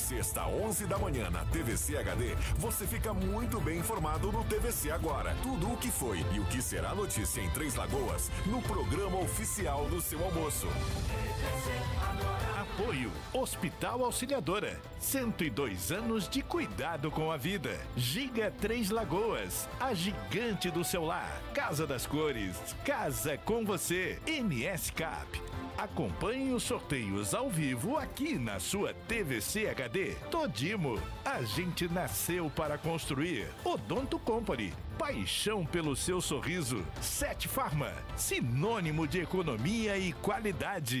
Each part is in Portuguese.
sexta, 11 da manhã, na TVC HD, você fica muito bem informado no TVC Agora. Tudo o que foi e o que será notícia em Três Lagoas, no programa oficial do seu almoço. Apoio Hospital Auxiliadora. 102 anos de cuidado com a vida. Giga Três Lagoas, a gigante do seu lar. Casa das Cores, casa com você. MS Cap Acompanhe os sorteios ao vivo aqui na sua TVC HD. Todimo, a gente nasceu para construir. Odonto Company, paixão pelo seu sorriso. Sete Farma, sinônimo de economia e qualidade.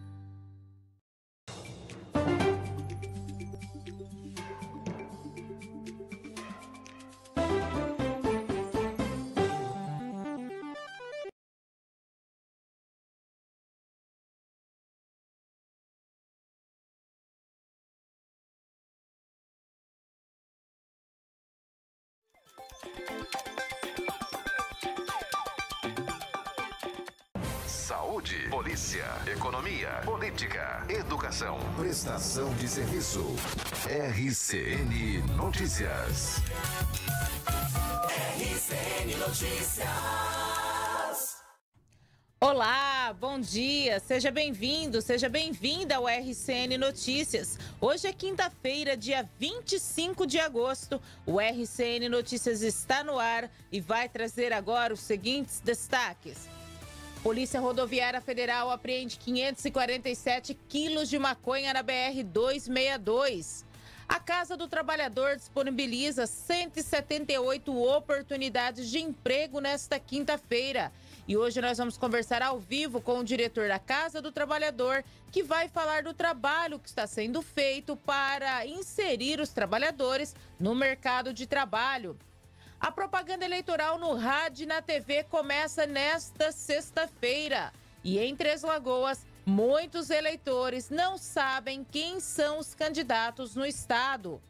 Polícia, Economia, Política, Educação, Prestação de Serviço. RCN Notícias. RCN Notícias. Olá, bom dia, seja bem-vindo, seja bem-vinda ao RCN Notícias. Hoje é quinta-feira, dia 25 de agosto. O RCN Notícias está no ar e vai trazer agora os seguintes destaques. Polícia Rodoviária Federal apreende 547 quilos de maconha na BR-262. A Casa do Trabalhador disponibiliza 178 oportunidades de emprego nesta quinta-feira. E hoje nós vamos conversar ao vivo com o diretor da Casa do Trabalhador, que vai falar do trabalho que está sendo feito para inserir os trabalhadores no mercado de trabalho. A propaganda eleitoral no rádio e na TV começa nesta sexta-feira. E em Três Lagoas, muitos eleitores não sabem quem são os candidatos no estado.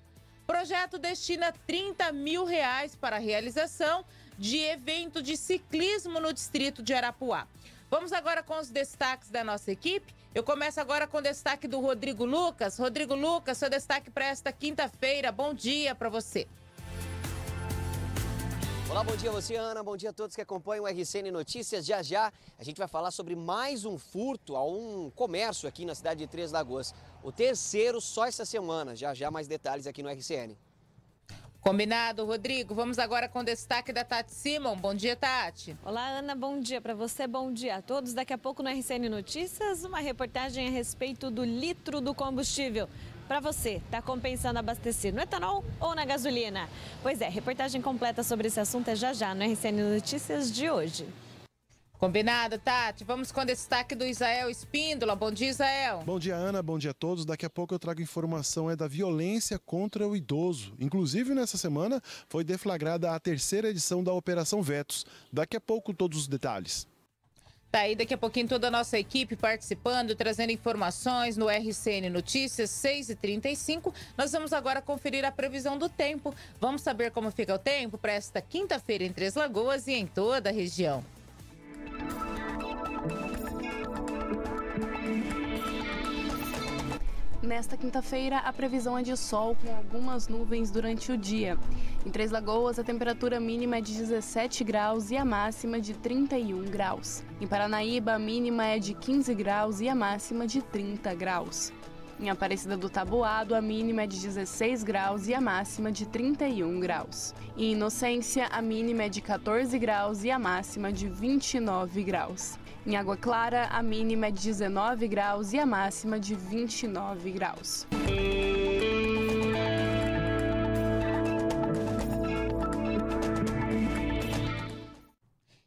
O projeto destina 30 mil reais para a realização de evento de ciclismo no distrito de Arapuá. Vamos agora com os destaques da nossa equipe. Eu começo agora com o destaque do Rodrigo Lucas. Rodrigo Lucas, seu destaque para esta quinta-feira. Bom dia para você. Olá, bom dia você, Ana. Bom dia a todos que acompanham o RCN Notícias. Já já a gente vai falar sobre mais um furto a um comércio aqui na cidade de Três Lagoas. O terceiro só essa semana. Já já mais detalhes aqui no RCN. Combinado, Rodrigo. Vamos agora com o destaque da Tati Simon. Bom dia, Tati. Olá, Ana. Bom dia para você. Bom dia a todos. Daqui a pouco no RCN Notícias, uma reportagem a respeito do litro do combustível para você, está compensando abastecer no etanol ou na gasolina? Pois é, reportagem completa sobre esse assunto é já já no RCN Notícias de hoje. Combinado, Tati. Vamos com o destaque do Israel Espíndola. Bom dia, Israel. Bom dia, Ana. Bom dia a todos. Daqui a pouco eu trago informação é da violência contra o idoso. Inclusive, nessa semana foi deflagrada a terceira edição da Operação Vetos. Daqui a pouco todos os detalhes. Tá aí daqui a pouquinho toda a nossa equipe participando, trazendo informações no RCN Notícias, 6h35. Nós vamos agora conferir a previsão do tempo. Vamos saber como fica o tempo para esta quinta-feira em Três Lagoas e em toda a região. Nesta quinta-feira, a previsão é de sol com algumas nuvens durante o dia. Em Três Lagoas, a temperatura mínima é de 17 graus e a máxima de 31 graus. Em Paranaíba, a mínima é de 15 graus e a máxima de 30 graus. Em Aparecida do Taboado, a mínima é de 16 graus e a máxima de 31 graus. Em Inocência, a mínima é de 14 graus e a máxima de 29 graus. Em Água Clara, a mínima é de 19 graus e a máxima de 29 graus.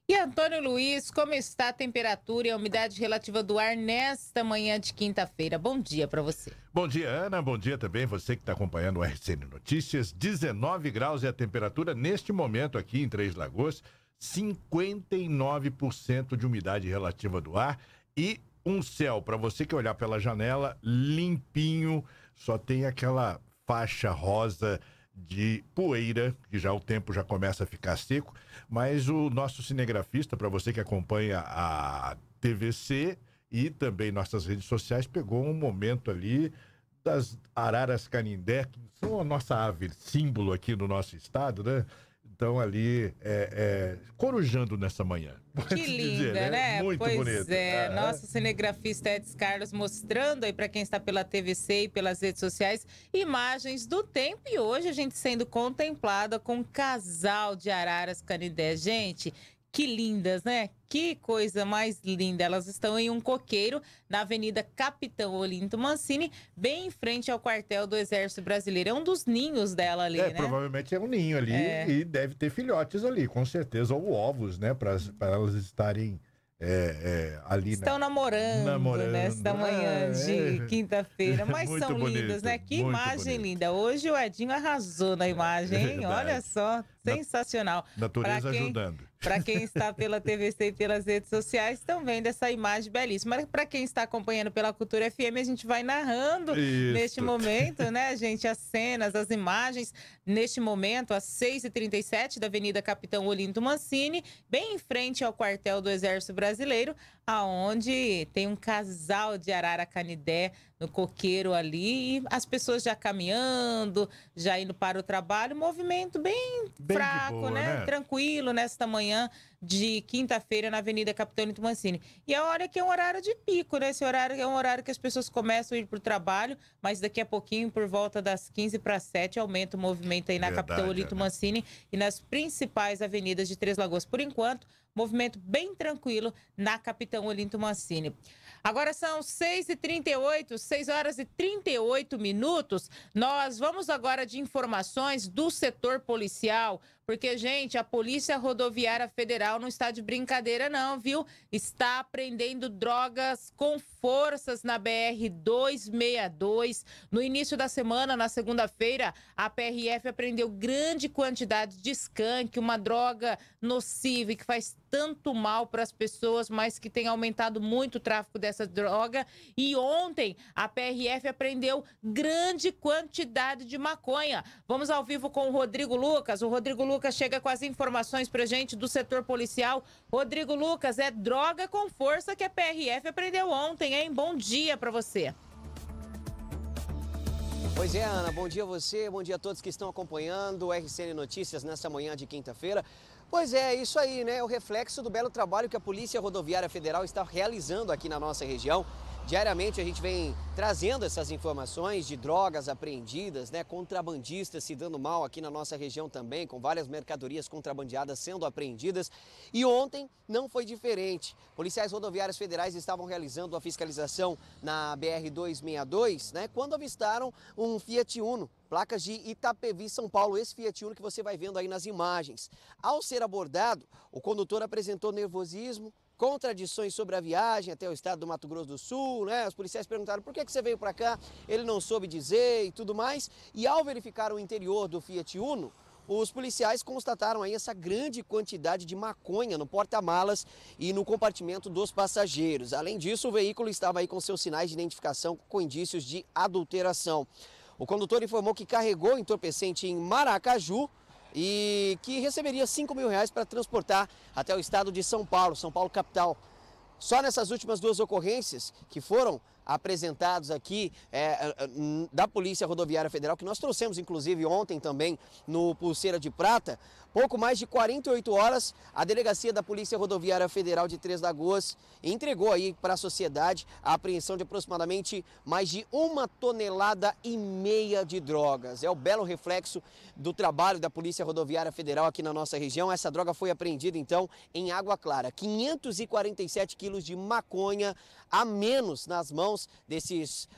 E Antônio Luiz, como está a temperatura e a umidade relativa do ar nesta manhã de quinta-feira? Bom dia para você. Bom dia, Ana. Bom dia também você que está acompanhando o RCN Notícias. 19 graus é a temperatura neste momento aqui em Três Lagoas. 59% de umidade relativa do ar e um céu, para você que olhar pela janela, limpinho, só tem aquela faixa rosa de poeira, que já o tempo já começa a ficar seco, mas o nosso cinegrafista, para você que acompanha a TVC e também nossas redes sociais, pegou um momento ali das araras canindé, que são a nossa ave símbolo aqui no nosso estado, né? estão ali é, é, corujando nessa manhã. Que linda, dizer, né? né? Muito pois bonito. é, uhum. nosso cinegrafista Edson Carlos mostrando aí para quem está pela TVC e pelas redes sociais imagens do tempo e hoje a gente sendo contemplada com um casal de araras canidés. Gente, que lindas, né? Que coisa mais linda. Elas estão em um coqueiro na Avenida Capitão Olinto Mancini, bem em frente ao quartel do Exército Brasileiro. É um dos ninhos dela ali, é, né? Provavelmente é um ninho ali é. e deve ter filhotes ali, com certeza, ou ovos, né? Para elas estarem. É, é, ali Estão na... namorando, né? namorando nesta ah, manhã é. de é. quinta-feira, mas são bonito, lindas, né? Que imagem bonito. linda. Hoje o Edinho arrasou na é imagem, hein? Olha só, sensacional. Natureza quem... ajudando. Para quem está pela TVC e pelas redes sociais, estão vendo essa imagem belíssima. Para quem está acompanhando pela Cultura FM, a gente vai narrando Isso. neste momento, né, gente? As cenas, as imagens. Neste momento, às 6h37 da Avenida Capitão Olinto Mancini, bem em frente ao quartel do Exército Brasileiro, aonde tem um casal de arara canidé no coqueiro ali, e as pessoas já caminhando, já indo para o trabalho, movimento bem, bem fraco, boa, né? né? Tranquilo nesta manhã de quinta-feira na Avenida Capitão Capitânio Mancini. E a é hora que é um horário de pico, né? Esse horário é um horário que as pessoas começam a ir para o trabalho, mas daqui a pouquinho, por volta das 15 para 7, aumenta o movimento aí na Verdade, Capitão Olito né? Mancini e nas principais avenidas de Três Lagoas. Por enquanto, Movimento bem tranquilo na Capitão Olinto Mancini. Agora são 6h38, 6 horas e 38 minutos. Nós vamos agora de informações do setor policial. Porque, gente, a Polícia Rodoviária Federal não está de brincadeira, não, viu? Está apreendendo drogas com forças na BR-262. No início da semana, na segunda-feira, a PRF apreendeu grande quantidade de skunk, uma droga nociva e que faz tanto mal para as pessoas, mas que tem aumentado muito o tráfico dessa droga. E ontem, a PRF apreendeu grande quantidade de maconha. Vamos ao vivo com o Rodrigo Lucas. O Rodrigo Lucas Lucas chega com as informações para gente do setor policial. Rodrigo Lucas, é droga com força que a PRF aprendeu ontem, hein? Bom dia para você. Pois é, Ana, bom dia a você, bom dia a todos que estão acompanhando o RCN Notícias nesta manhã de quinta-feira. Pois é, isso aí, né? É o reflexo do belo trabalho que a Polícia Rodoviária Federal está realizando aqui na nossa região. Diariamente a gente vem trazendo essas informações de drogas apreendidas, né, contrabandistas se dando mal aqui na nossa região também, com várias mercadorias contrabandeadas sendo apreendidas. E ontem não foi diferente. Policiais rodoviários federais estavam realizando a fiscalização na BR 262, né, quando avistaram um Fiat Uno placas de Itapevi, São Paulo, esse Fiat Uno que você vai vendo aí nas imagens. Ao ser abordado, o condutor apresentou nervosismo, contradições sobre a viagem até o estado do Mato Grosso do Sul, né? Os policiais perguntaram por que, que você veio para cá, ele não soube dizer e tudo mais. E ao verificar o interior do Fiat Uno, os policiais constataram aí essa grande quantidade de maconha no porta-malas e no compartimento dos passageiros. Além disso, o veículo estava aí com seus sinais de identificação com indícios de adulteração. O condutor informou que carregou entorpecente em Maracaju, e que receberia 5 mil reais para transportar até o estado de São Paulo, São Paulo capital. Só nessas últimas duas ocorrências que foram apresentados aqui é, é, é da Polícia Rodoviária Federal, que nós trouxemos inclusive ontem também no Pulseira de Prata, Pouco mais de 48 horas, a delegacia da Polícia Rodoviária Federal de Três Lagoas entregou aí para a sociedade a apreensão de aproximadamente mais de uma tonelada e meia de drogas. É o belo reflexo do trabalho da Polícia Rodoviária Federal aqui na nossa região. Essa droga foi apreendida então em Água Clara. 547 quilos de maconha a menos nas mãos desses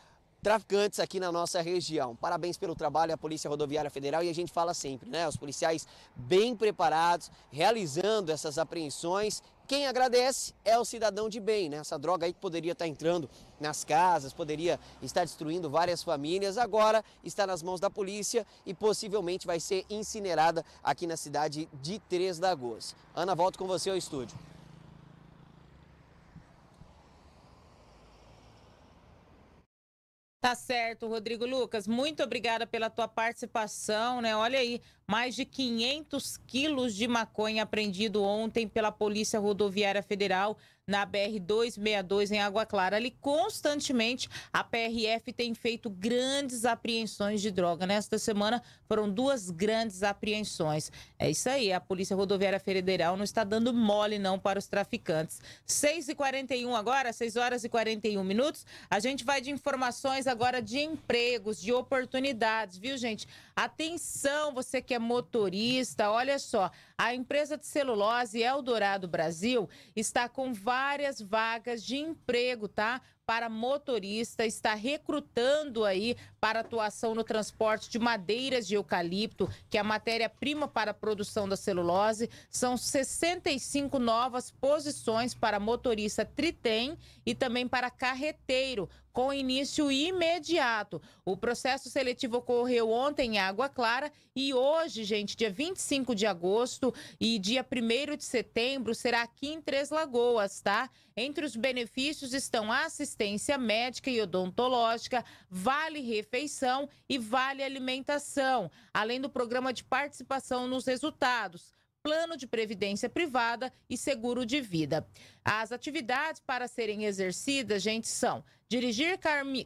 traficantes aqui na nossa região. Parabéns pelo trabalho à Polícia Rodoviária Federal e a gente fala sempre, né? Os policiais bem preparados, realizando essas apreensões quem agradece é o cidadão de bem, né? Essa droga aí que poderia estar entrando nas casas, poderia estar destruindo várias famílias, agora está nas mãos da polícia e possivelmente vai ser incinerada aqui na cidade de Três Lagoas. Ana, volto com você ao estúdio. Tá certo, Rodrigo Lucas. Muito obrigada pela tua participação, né? Olha aí, mais de 500 quilos de maconha apreendido ontem pela Polícia Rodoviária Federal na BR-262 em Água Clara. Ali, constantemente, a PRF tem feito grandes apreensões de droga. Nesta semana, foram duas grandes apreensões. É isso aí, a Polícia Rodoviária Federal não está dando mole, não, para os traficantes. 6h41 agora, 6 horas e 41 minutos. A gente vai de informações agora de empregos, de oportunidades, viu, gente? Atenção, você que é motorista, olha só, a empresa de celulose Eldorado Brasil está com várias várias vagas de emprego, tá? para motorista, está recrutando aí para atuação no transporte de madeiras de eucalipto, que é a matéria-prima para a produção da celulose. São 65 novas posições para motorista tritem e também para carreteiro, com início imediato. O processo seletivo ocorreu ontem em Água Clara e hoje, gente, dia 25 de agosto e dia 1 de setembro, será aqui em Três Lagoas, tá? Entre os benefícios estão assistência médica e odontológica, vale refeição e vale alimentação, além do programa de participação nos resultados plano de previdência privada e seguro de vida. As atividades para serem exercidas, gente, são dirigir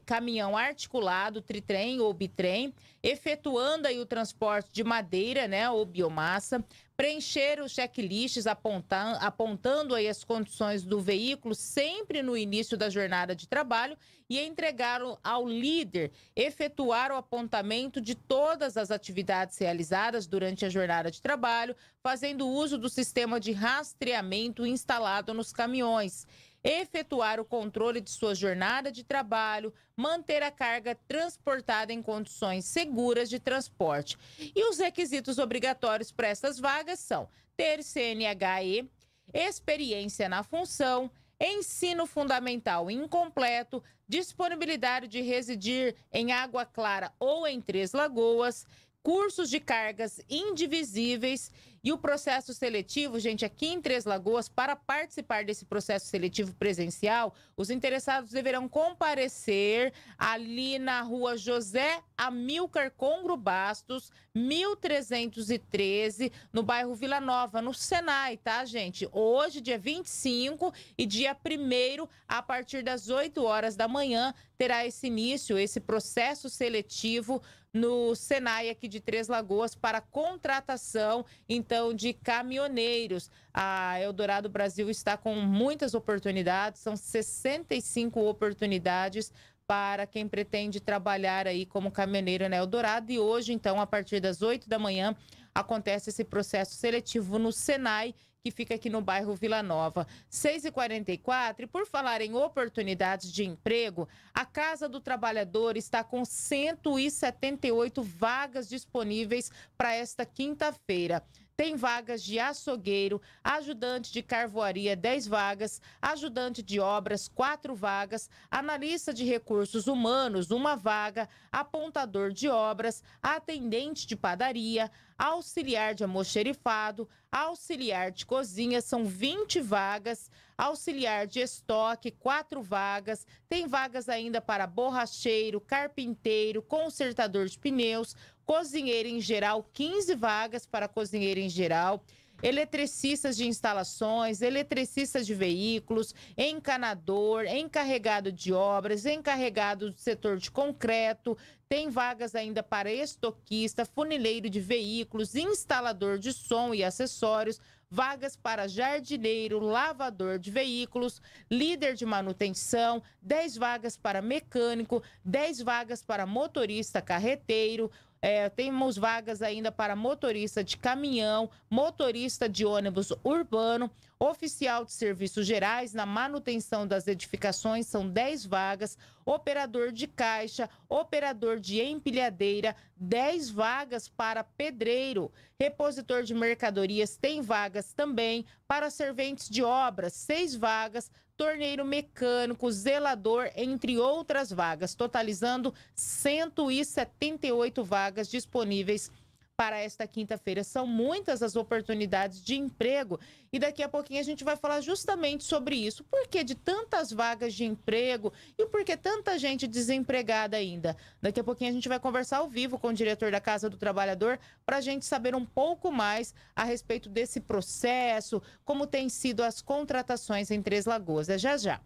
caminhão articulado, tritrem ou bitrem, efetuando aí o transporte de madeira, né, ou biomassa, preencher os checklists apontando aí as condições do veículo sempre no início da jornada de trabalho e entregar ao líder efetuar o apontamento de todas as atividades realizadas durante a jornada de trabalho, fazendo uso do sistema de rastreamento instalado nos caminhões efetuar o controle de sua jornada de trabalho, manter a carga transportada em condições seguras de transporte. E os requisitos obrigatórios para essas vagas são ter CNHE, experiência na função, ensino fundamental incompleto, disponibilidade de residir em Água Clara ou em Três Lagoas, cursos de cargas indivisíveis e o processo seletivo, gente, aqui em Três Lagoas, para participar desse processo seletivo presencial, os interessados deverão comparecer ali na rua José Amilcar Congro Bastos, 1313, no bairro Vila Nova, no Senai, tá, gente? Hoje, dia 25 e dia 1 a partir das 8 horas da manhã, terá esse início, esse processo seletivo no Senai aqui de Três Lagoas para contratação então de caminhoneiros. A Eldorado Brasil está com muitas oportunidades, são 65 oportunidades para quem pretende trabalhar aí como caminhoneiro na Eldorado e hoje então a partir das 8 da manhã acontece esse processo seletivo no Senai que fica aqui no bairro Vila Nova. 6h44, e por falar em oportunidades de emprego, a Casa do Trabalhador está com 178 vagas disponíveis para esta quinta-feira tem vagas de açougueiro, ajudante de carvoaria, 10 vagas, ajudante de obras, 4 vagas, analista de recursos humanos, uma vaga, apontador de obras, atendente de padaria, auxiliar de almoxerifado, auxiliar de cozinha, são 20 vagas, auxiliar de estoque, 4 vagas, tem vagas ainda para borracheiro, carpinteiro, consertador de pneus, cozinheiro em geral, 15 vagas para cozinheiro em geral, eletricistas de instalações, eletricistas de veículos, encanador, encarregado de obras, encarregado do setor de concreto, tem vagas ainda para estoquista, funileiro de veículos, instalador de som e acessórios, vagas para jardineiro, lavador de veículos, líder de manutenção, 10 vagas para mecânico, 10 vagas para motorista carreteiro, é, temos vagas ainda para motorista de caminhão, motorista de ônibus urbano, oficial de serviços gerais na manutenção das edificações, são 10 vagas, operador de caixa, operador de empilhadeira, 10 vagas para pedreiro, repositor de mercadorias tem vagas também, para serventes de obras, 6 vagas, torneiro mecânico, zelador, entre outras vagas, totalizando 178 vagas disponíveis para esta quinta-feira. São muitas as oportunidades de emprego e daqui a pouquinho a gente vai falar justamente sobre isso. Por que de tantas vagas de emprego e por que tanta gente desempregada ainda? Daqui a pouquinho a gente vai conversar ao vivo com o diretor da Casa do Trabalhador para a gente saber um pouco mais a respeito desse processo, como tem sido as contratações em Três Lagoas. É já já.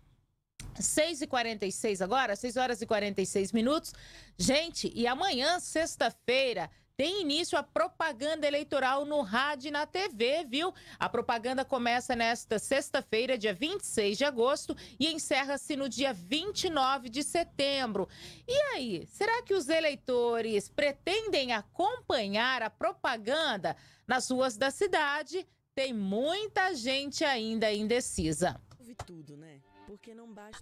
6h46 agora, 6 horas e 46 minutos. Gente, e amanhã, sexta-feira, tem início a propaganda eleitoral no rádio e na TV, viu? A propaganda começa nesta sexta-feira, dia 26 de agosto, e encerra-se no dia 29 de setembro. E aí, será que os eleitores pretendem acompanhar a propaganda nas ruas da cidade? Tem muita gente ainda indecisa. Ouvi tudo, né?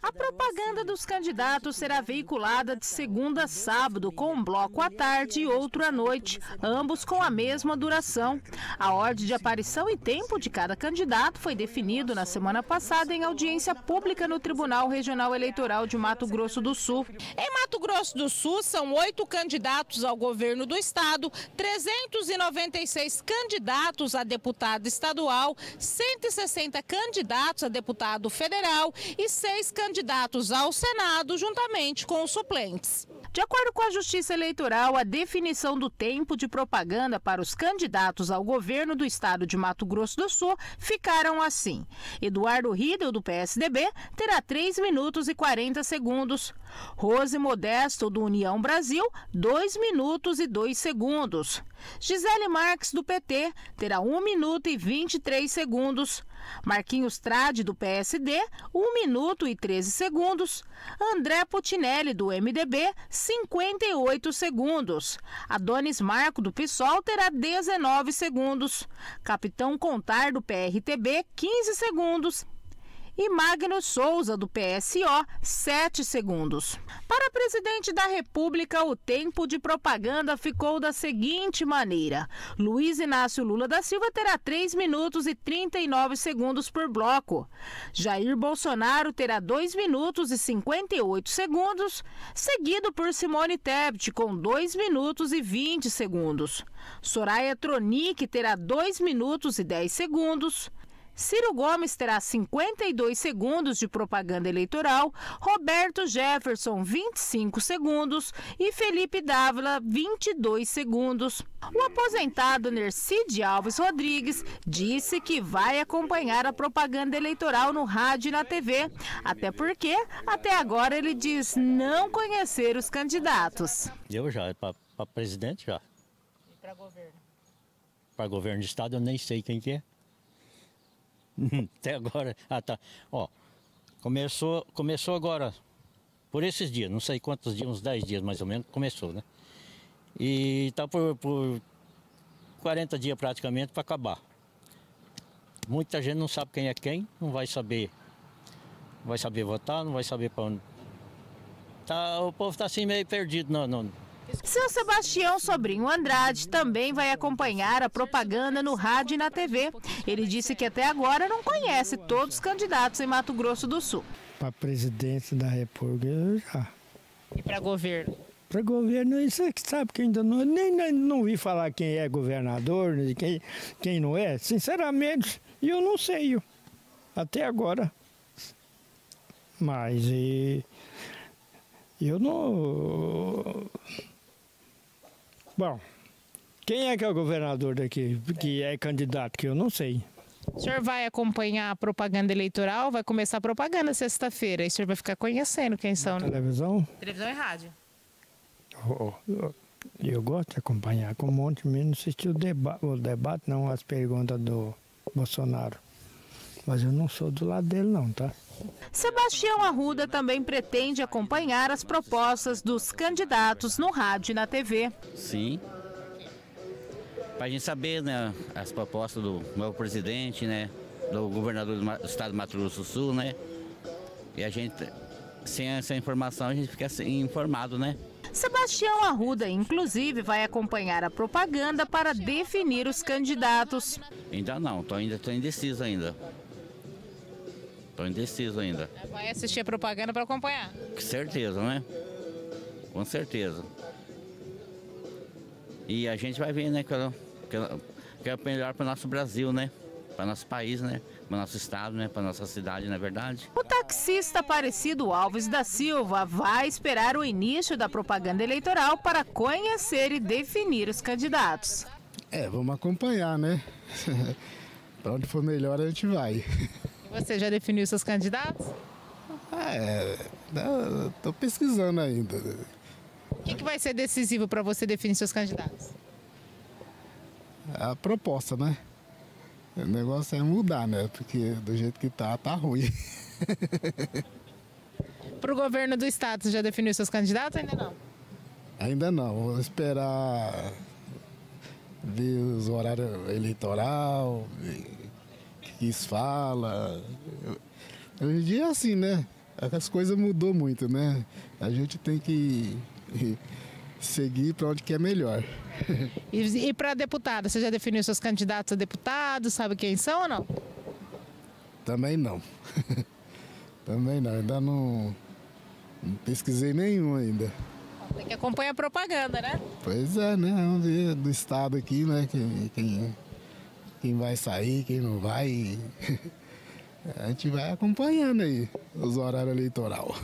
A propaganda dos candidatos será veiculada de segunda a sábado, com um bloco à tarde e outro à noite, ambos com a mesma duração. A ordem de aparição e tempo de cada candidato foi definido na semana passada em audiência pública no Tribunal Regional Eleitoral de Mato Grosso do Sul. Em Mato Grosso do Sul, são oito candidatos ao governo do estado, 396 candidatos a deputado estadual, 160 candidatos a deputado federal e seis candidatos ao Senado, juntamente com os suplentes. De acordo com a Justiça Eleitoral, a definição do tempo de propaganda para os candidatos ao governo do estado de Mato Grosso do Sul ficaram assim. Eduardo Riedel, do PSDB, terá 3 minutos e 40 segundos. Rose Modesto, do União Brasil, 2 minutos e 2 segundos. Gisele Marques, do PT, terá 1 minuto e 23 segundos. Marquinhos Trade, do PSD, 1 minuto e 13 segundos. André Putinelli, do MDB, 58 segundos. Adonis Marco, do PSOL, terá 19 segundos. Capitão Contar, do PRTB, 15 segundos e Magno Souza, do PSO, 7 segundos. Para presidente da República, o tempo de propaganda ficou da seguinte maneira: Luiz Inácio Lula da Silva terá 3 minutos e 39 segundos por bloco, Jair Bolsonaro terá 2 minutos e 58 segundos, seguido por Simone Tebet, com 2 minutos e 20 segundos. Soraya Tronic terá 2 minutos e 10 segundos. Ciro Gomes terá 52 segundos de propaganda eleitoral, Roberto Jefferson 25 segundos e Felipe Dávila 22 segundos. O aposentado de Alves Rodrigues disse que vai acompanhar a propaganda eleitoral no rádio e na TV, até porque até agora ele diz não conhecer os candidatos. Eu já, é para presidente já. E para governo? Para governo de estado eu nem sei quem que é. Até agora. Ah, tá. Ó, começou, começou agora, por esses dias, não sei quantos dias, uns 10 dias mais ou menos, começou, né? E tá por, por 40 dias praticamente para acabar. Muita gente não sabe quem é quem, não vai saber. Vai saber votar, não vai saber para onde. Tá, o povo tá assim meio perdido, não, não seu Sebastião Sobrinho Andrade também vai acompanhar a propaganda no rádio e na TV. Ele disse que até agora não conhece todos os candidatos em Mato Grosso do Sul. Para presidente da República, já. E para governo? Para governo, isso é que sabe que ainda não, nem, nem não ouvi falar quem é governador, quem, quem não é. Sinceramente, eu não sei. Eu, até agora. Mas e, eu não. Bom, quem é que é o governador daqui que é candidato? Que eu não sei. O senhor vai acompanhar a propaganda eleitoral? Vai começar a propaganda sexta-feira. E o senhor vai ficar conhecendo quem são. né? televisão? Televisão e rádio. Oh, oh, eu gosto de acompanhar com um monte, menos assistir o, deba o debate, não as perguntas do Bolsonaro. Mas eu não sou do lado dele não, tá? Sebastião Arruda também pretende acompanhar as propostas dos candidatos no rádio e na TV. Sim, para a gente saber né, as propostas do novo presidente, né, do governador do estado do Mato Grosso do Sul, né? E a gente, sem essa informação, a gente fica informado, né? Sebastião Arruda, inclusive, vai acompanhar a propaganda para definir os candidatos. Ainda não, tô ainda estou indeciso ainda indeciso ainda. Vai é assistir a propaganda para acompanhar? Com certeza, né? Com certeza. E a gente vai ver, né, que, é- é- que é melhor para o nosso Brasil, né? Para nosso país, né? Para nosso estado, né? Para nossa cidade, na verdade. O taxista parecido Alves da Silva vai esperar o início da propaganda eleitoral para conhecer e definir os candidatos. É, vamos acompanhar, né? para onde for melhor a gente vai. Você já definiu seus candidatos? Ah, é, estou né, pesquisando ainda. O que, que vai ser decisivo para você definir seus candidatos? É a proposta, né? O negócio é mudar, né? Porque do jeito que tá, tá ruim. para o governo do estado, já definiu seus candidatos ainda não? Ainda não. Vou esperar ver os horários eleitoral fala Hoje em dia é assim, né? As coisas mudou muito, né? A gente tem que seguir para onde que é melhor. E, e para deputado, você já definiu seus candidatos a deputado, sabe quem são ou não? Também não. Também não, ainda não, não pesquisei nenhum ainda. Tem que acompanhar a propaganda, né? Pois é, né? Vamos ver do estado aqui, né? Quem, quem é quem vai sair, quem não vai. A gente vai acompanhando aí os horários eleitoral.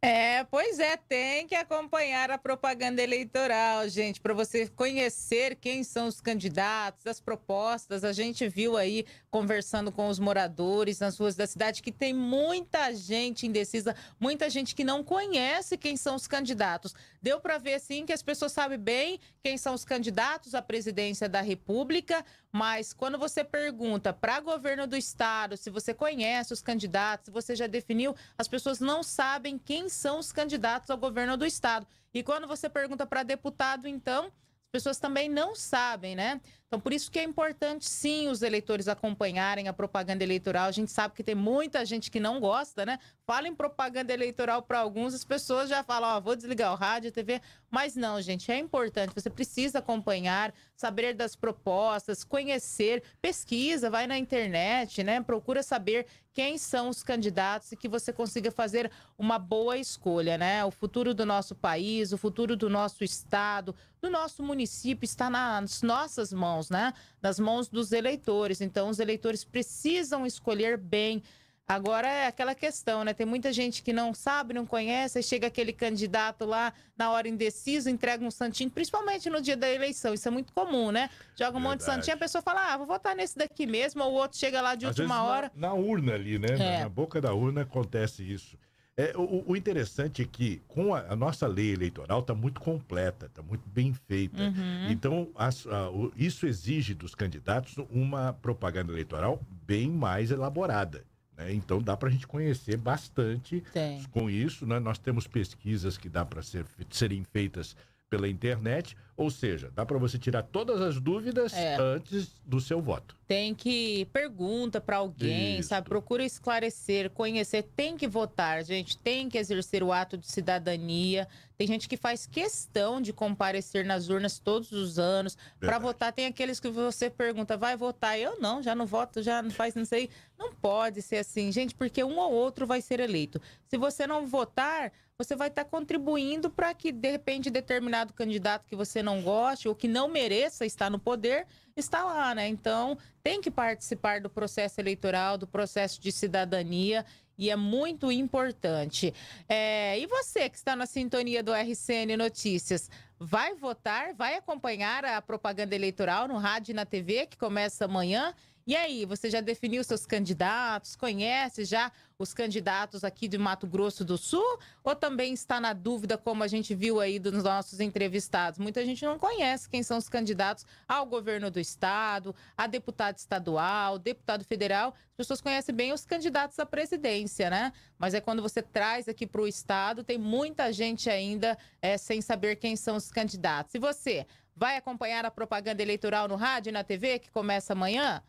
É, pois é, tem que acompanhar a propaganda eleitoral, gente, para você conhecer quem são os candidatos, as propostas. A gente viu aí conversando com os moradores nas ruas da cidade que tem muita gente indecisa, muita gente que não conhece quem são os candidatos. Deu para ver sim que as pessoas sabem bem quem são os candidatos à presidência da República, mas quando você pergunta para governo do estado se você conhece os candidatos, se você já definiu, as pessoas não sabem quem são os candidatos ao governo do estado. E quando você pergunta para deputado, então, as pessoas também não sabem, né? Então, por isso que é importante, sim, os eleitores acompanharem a propaganda eleitoral. A gente sabe que tem muita gente que não gosta, né? Fala em propaganda eleitoral para alguns, as pessoas já falam, ó, oh, vou desligar o rádio, a TV. Mas não, gente, é importante. Você precisa acompanhar, saber das propostas, conhecer, pesquisa, vai na internet, né? Procura saber quem são os candidatos e que você consiga fazer uma boa escolha, né? O futuro do nosso país, o futuro do nosso estado, do nosso município está nas nossas mãos, né? Nas mãos dos eleitores. Então, os eleitores precisam escolher bem Agora é aquela questão, né? Tem muita gente que não sabe, não conhece, chega aquele candidato lá na hora indeciso, entrega um santinho, principalmente no dia da eleição. Isso é muito comum, né? Joga um Verdade. monte de santinho, a pessoa fala, ah, vou votar nesse daqui mesmo, ou o outro chega lá de Às última hora. Na, na, urna ali, né? É. Na boca da urna acontece isso. É, o, o, interessante é que com a, a nossa lei eleitoral está muito completa, está muito bem feita. Uhum. Então, as, a, o, isso exige dos candidatos uma propaganda eleitoral bem mais elaborada. Né? Então dá para a gente conhecer bastante com isso. Né? Nós temos pesquisas que dá para ser, serem feitas pela internet, ou seja, dá para você tirar todas as dúvidas é. antes do seu voto. Tem que pergunta para alguém, Isso. sabe? Procura esclarecer, conhecer, tem que votar, gente, tem que exercer o ato de cidadania. Tem gente que faz questão de comparecer nas urnas todos os anos para votar. Tem aqueles que você pergunta, vai votar? Eu não, já não voto, já não faz, não sei. Não pode ser assim, gente, porque um ou outro vai ser eleito. Se você não votar, você vai estar tá contribuindo para que, de repente, determinado candidato que você não goste ou que não mereça estar no poder, está lá, né? Então, tem que participar do processo eleitoral, do processo de cidadania e é muito importante. É, e você que está na sintonia do RCN Notícias, vai votar, vai acompanhar a propaganda eleitoral no rádio e na TV que começa amanhã? E aí, você já definiu seus candidatos? Conhece já os candidatos aqui de Mato Grosso do Sul? Ou também está na dúvida, como a gente viu aí dos nossos entrevistados? Muita gente não conhece quem são os candidatos ao governo do estado, a deputado estadual, deputado federal. As pessoas conhecem bem os candidatos à presidência, né? Mas é quando você traz aqui para o estado, tem muita gente ainda é, sem saber quem são os candidatos. E você? Vai acompanhar a propaganda eleitoral no rádio e na TV que começa amanhã?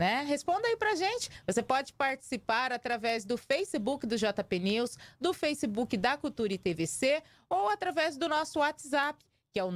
né? Responda aí pra gente. Você pode participar através do Facebook do JP News, do Facebook da Cultura e TVC ou através do nosso WhatsApp, que é o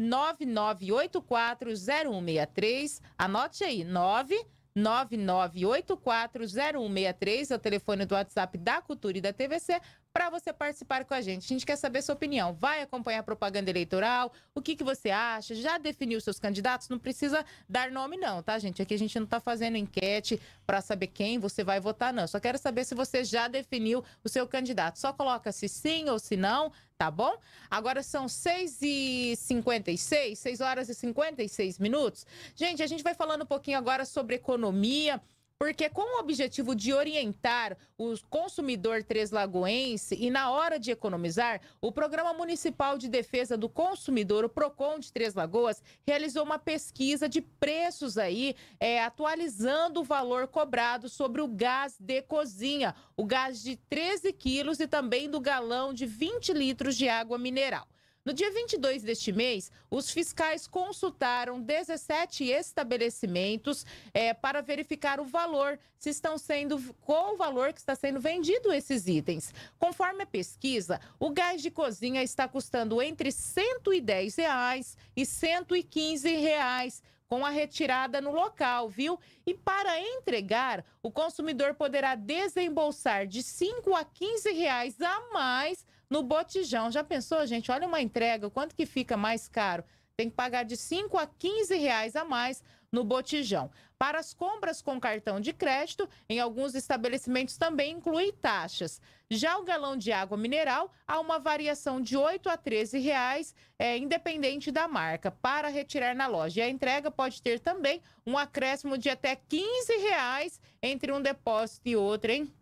999840163. Anote aí, 9 99840163, é o telefone do WhatsApp da Cultura e da TVC para você participar com a gente. A gente quer saber sua opinião. Vai acompanhar a propaganda eleitoral? O que, que você acha? Já definiu seus candidatos? Não precisa dar nome, não, tá, gente? Aqui a gente não está fazendo enquete para saber quem você vai votar, não. Só quero saber se você já definiu o seu candidato. Só coloca se sim ou se não, tá bom? Agora são 6h56, 6 horas e 56 minutos. Gente, a gente vai falando um pouquinho agora sobre economia porque com o objetivo de orientar o consumidor treslagoense e na hora de economizar, o Programa Municipal de Defesa do Consumidor, o PROCON de Três Lagoas, realizou uma pesquisa de preços aí, é, atualizando o valor cobrado sobre o gás de cozinha, o gás de 13 quilos e também do galão de 20 litros de água mineral. No dia 22 deste mês, os fiscais consultaram 17 estabelecimentos é, para verificar o valor, se estão sendo, qual o valor que está sendo vendido esses itens. Conforme a pesquisa, o gás de cozinha está custando entre R$ 110 reais e R$ 115,00 reais com a retirada no local, viu? E para entregar, o consumidor poderá desembolsar de 5 a 15 reais a mais no botijão. Já pensou, gente? Olha uma entrega, quanto que fica mais caro? Tem que pagar de 5 a 15 reais a mais no botijão. Para as compras com cartão de crédito, em alguns estabelecimentos também inclui taxas. Já o galão de água mineral há uma variação de 8 a 13 reais, é, independente da marca, para retirar na loja. E a entrega pode ter também um acréscimo de até 15 reais entre um depósito e outro, hein?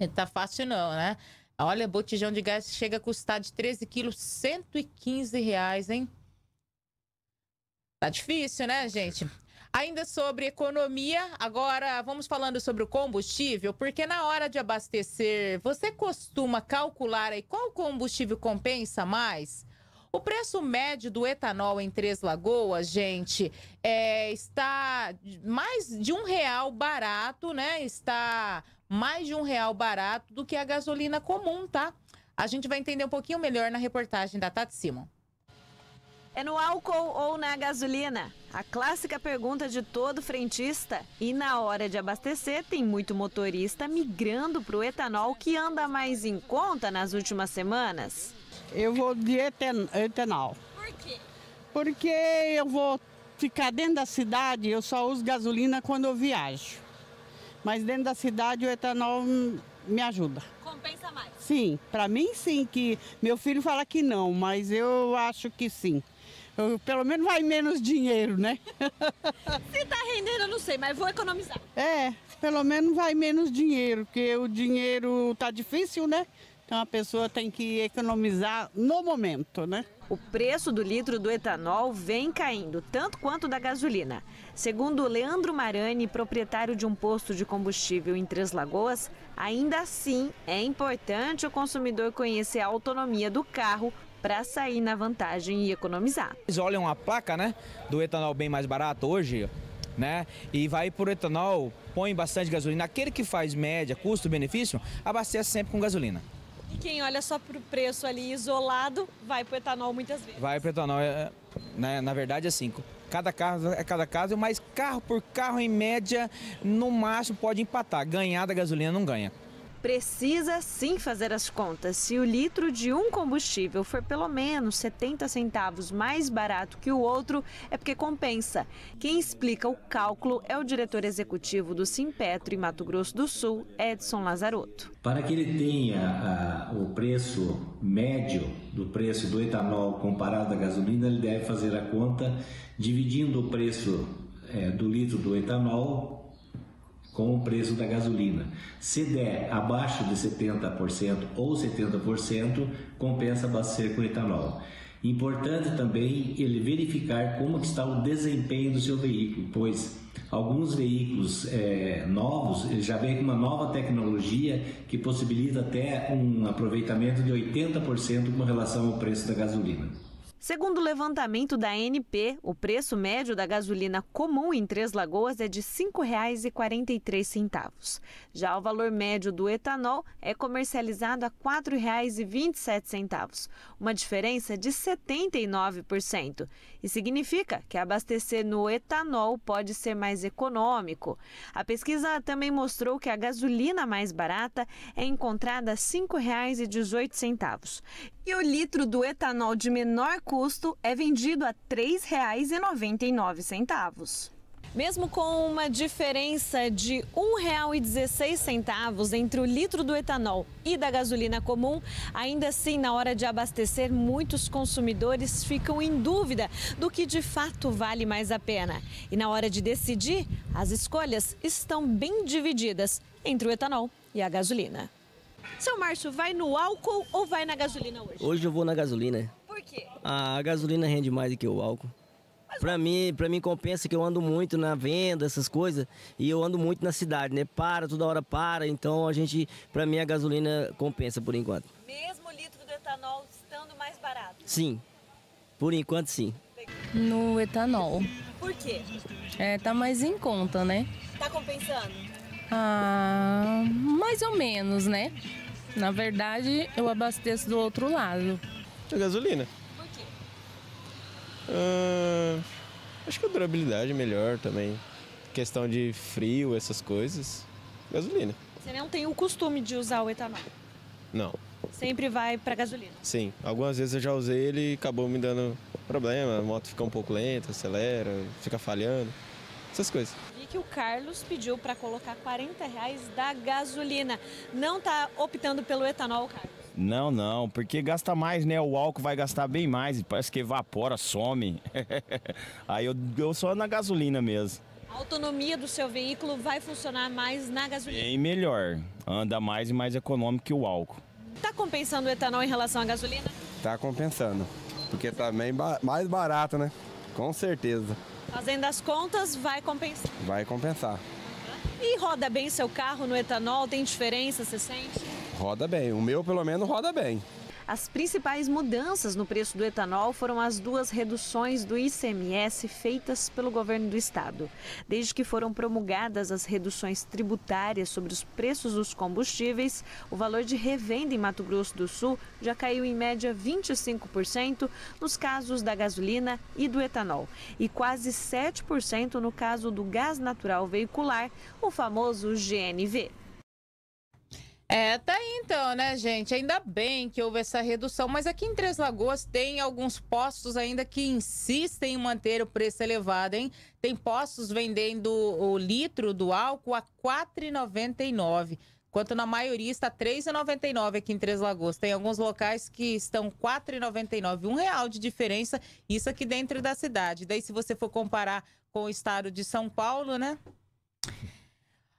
É, tá fácil não, né? Olha, botijão de gás chega a custar de 13 quilos 115 reais, hein? Tá difícil, né, gente? Ainda sobre economia, agora vamos falando sobre o combustível, porque na hora de abastecer, você costuma calcular aí qual combustível compensa mais? O preço médio do etanol em Três Lagoas, gente, é, está mais de um real barato, né? Está mais de um real barato do que a gasolina comum, tá? A gente vai entender um pouquinho melhor na reportagem da Tati Simon. É no álcool ou na gasolina? A clássica pergunta de todo frentista. E na hora de abastecer, tem muito motorista migrando para o etanol que anda mais em conta nas últimas semanas. Eu vou de etanol. Por quê? Porque eu vou ficar dentro da cidade, eu só uso gasolina quando eu viajo. Mas dentro da cidade o etanol me ajuda. Compensa mais? Sim, para mim sim, que meu filho fala que não, mas eu acho que sim. Eu, pelo menos vai menos dinheiro, né? Se tá rendendo, eu não sei, mas vou economizar. É, pelo menos vai menos dinheiro, porque o dinheiro tá difícil, né? Então a pessoa tem que economizar no momento, né? O preço do litro do etanol vem caindo, tanto quanto da gasolina. Segundo Leandro Marani, proprietário de um posto de combustível em Três Lagoas, ainda assim é importante o consumidor conhecer a autonomia do carro para sair na vantagem e economizar. Eles olham a placa né, do etanol bem mais barato hoje, né? E vai por etanol, põe bastante gasolina. Aquele que faz média, custo-benefício, abastece sempre com gasolina quem olha só para o preço ali isolado, vai para o etanol muitas vezes. Vai para o etanol, é, né, na verdade é assim, cinco cada carro é cada caso, mas carro por carro, em média, no máximo pode empatar. Ganhar da gasolina não ganha precisa sim fazer as contas. Se o litro de um combustível for pelo menos 70 centavos mais barato que o outro, é porque compensa. Quem explica o cálculo é o diretor executivo do Simpetro em Mato Grosso do Sul, Edson Lazarotto. Para que ele tenha uh, o preço médio do preço do etanol comparado à gasolina, ele deve fazer a conta dividindo o preço uh, do litro do etanol com o preço da gasolina. Se der abaixo de 70% ou 70%, compensa abastecer com etanol. Importante também ele verificar como está o desempenho do seu veículo, pois alguns veículos é, novos já vem com uma nova tecnologia que possibilita até um aproveitamento de 80% com relação ao preço da gasolina. Segundo o levantamento da ANP, o preço médio da gasolina comum em Três Lagoas é de R$ 5,43. Já o valor médio do etanol é comercializado a R$ 4,27, uma diferença de 79%. E significa que abastecer no etanol pode ser mais econômico. A pesquisa também mostrou que a gasolina mais barata é encontrada a R$ 5,18 e o litro do etanol de menor custo é vendido a R$ 3,99. Mesmo com uma diferença de R$ 1,16 entre o litro do etanol e da gasolina comum, ainda assim, na hora de abastecer, muitos consumidores ficam em dúvida do que de fato vale mais a pena. E na hora de decidir, as escolhas estão bem divididas entre o etanol e a gasolina. Seu Márcio, vai no álcool ou vai na gasolina hoje? Hoje eu vou na gasolina. Por quê? Ah, a gasolina rende mais do que o álcool. Para Pra mim, para mim compensa que eu ando muito na venda, essas coisas, e eu ando muito na cidade, né? Para, toda hora para, então a gente, pra mim a gasolina compensa por enquanto. Mesmo o litro do etanol estando mais barato? Sim, por enquanto sim. No etanol. Por quê? É, tá mais em conta, né? Tá compensando? Ah, mais ou menos, né? Na verdade, eu abasteço do outro lado. A gasolina. Por quê? Ah, acho que a durabilidade é melhor também. Questão de frio, essas coisas. Gasolina. Você não tem o costume de usar o etanol? Não. Sempre vai para gasolina? Sim. Algumas vezes eu já usei ele e acabou me dando problema. A moto fica um pouco lenta, acelera, fica falhando. Essas coisas que o Carlos pediu para colocar 40 reais da gasolina. Não está optando pelo etanol, Carlos? Não, não, porque gasta mais, né? O álcool vai gastar bem mais, e parece que evapora, some. Aí eu, eu só na gasolina mesmo. A autonomia do seu veículo vai funcionar mais na gasolina? Bem melhor, anda mais e mais econômico que o álcool. Tá compensando o etanol em relação à gasolina? Tá compensando, porque tá bem mais barato, né? Com certeza. Fazendo as contas, vai compensar. Vai compensar. E roda bem seu carro no etanol? Tem diferença, você sente? Roda bem. O meu, pelo menos, roda bem. As principais mudanças no preço do etanol foram as duas reduções do ICMS feitas pelo governo do estado. Desde que foram promulgadas as reduções tributárias sobre os preços dos combustíveis, o valor de revenda em Mato Grosso do Sul já caiu em média 25% nos casos da gasolina e do etanol e quase 7% no caso do gás natural veicular, o famoso GNV. É, tá aí então, né, gente? Ainda bem que houve essa redução, mas aqui em Três Lagoas tem alguns postos ainda que insistem em manter o preço elevado, hein? Tem postos vendendo o litro do álcool a R$ 4,99, enquanto na maioria está R$ 3,99 aqui em Três Lagoas. Tem alguns locais que estão R$ 4,99, um real de diferença, isso aqui dentro da cidade. Daí, se você for comparar com o estado de São Paulo, né?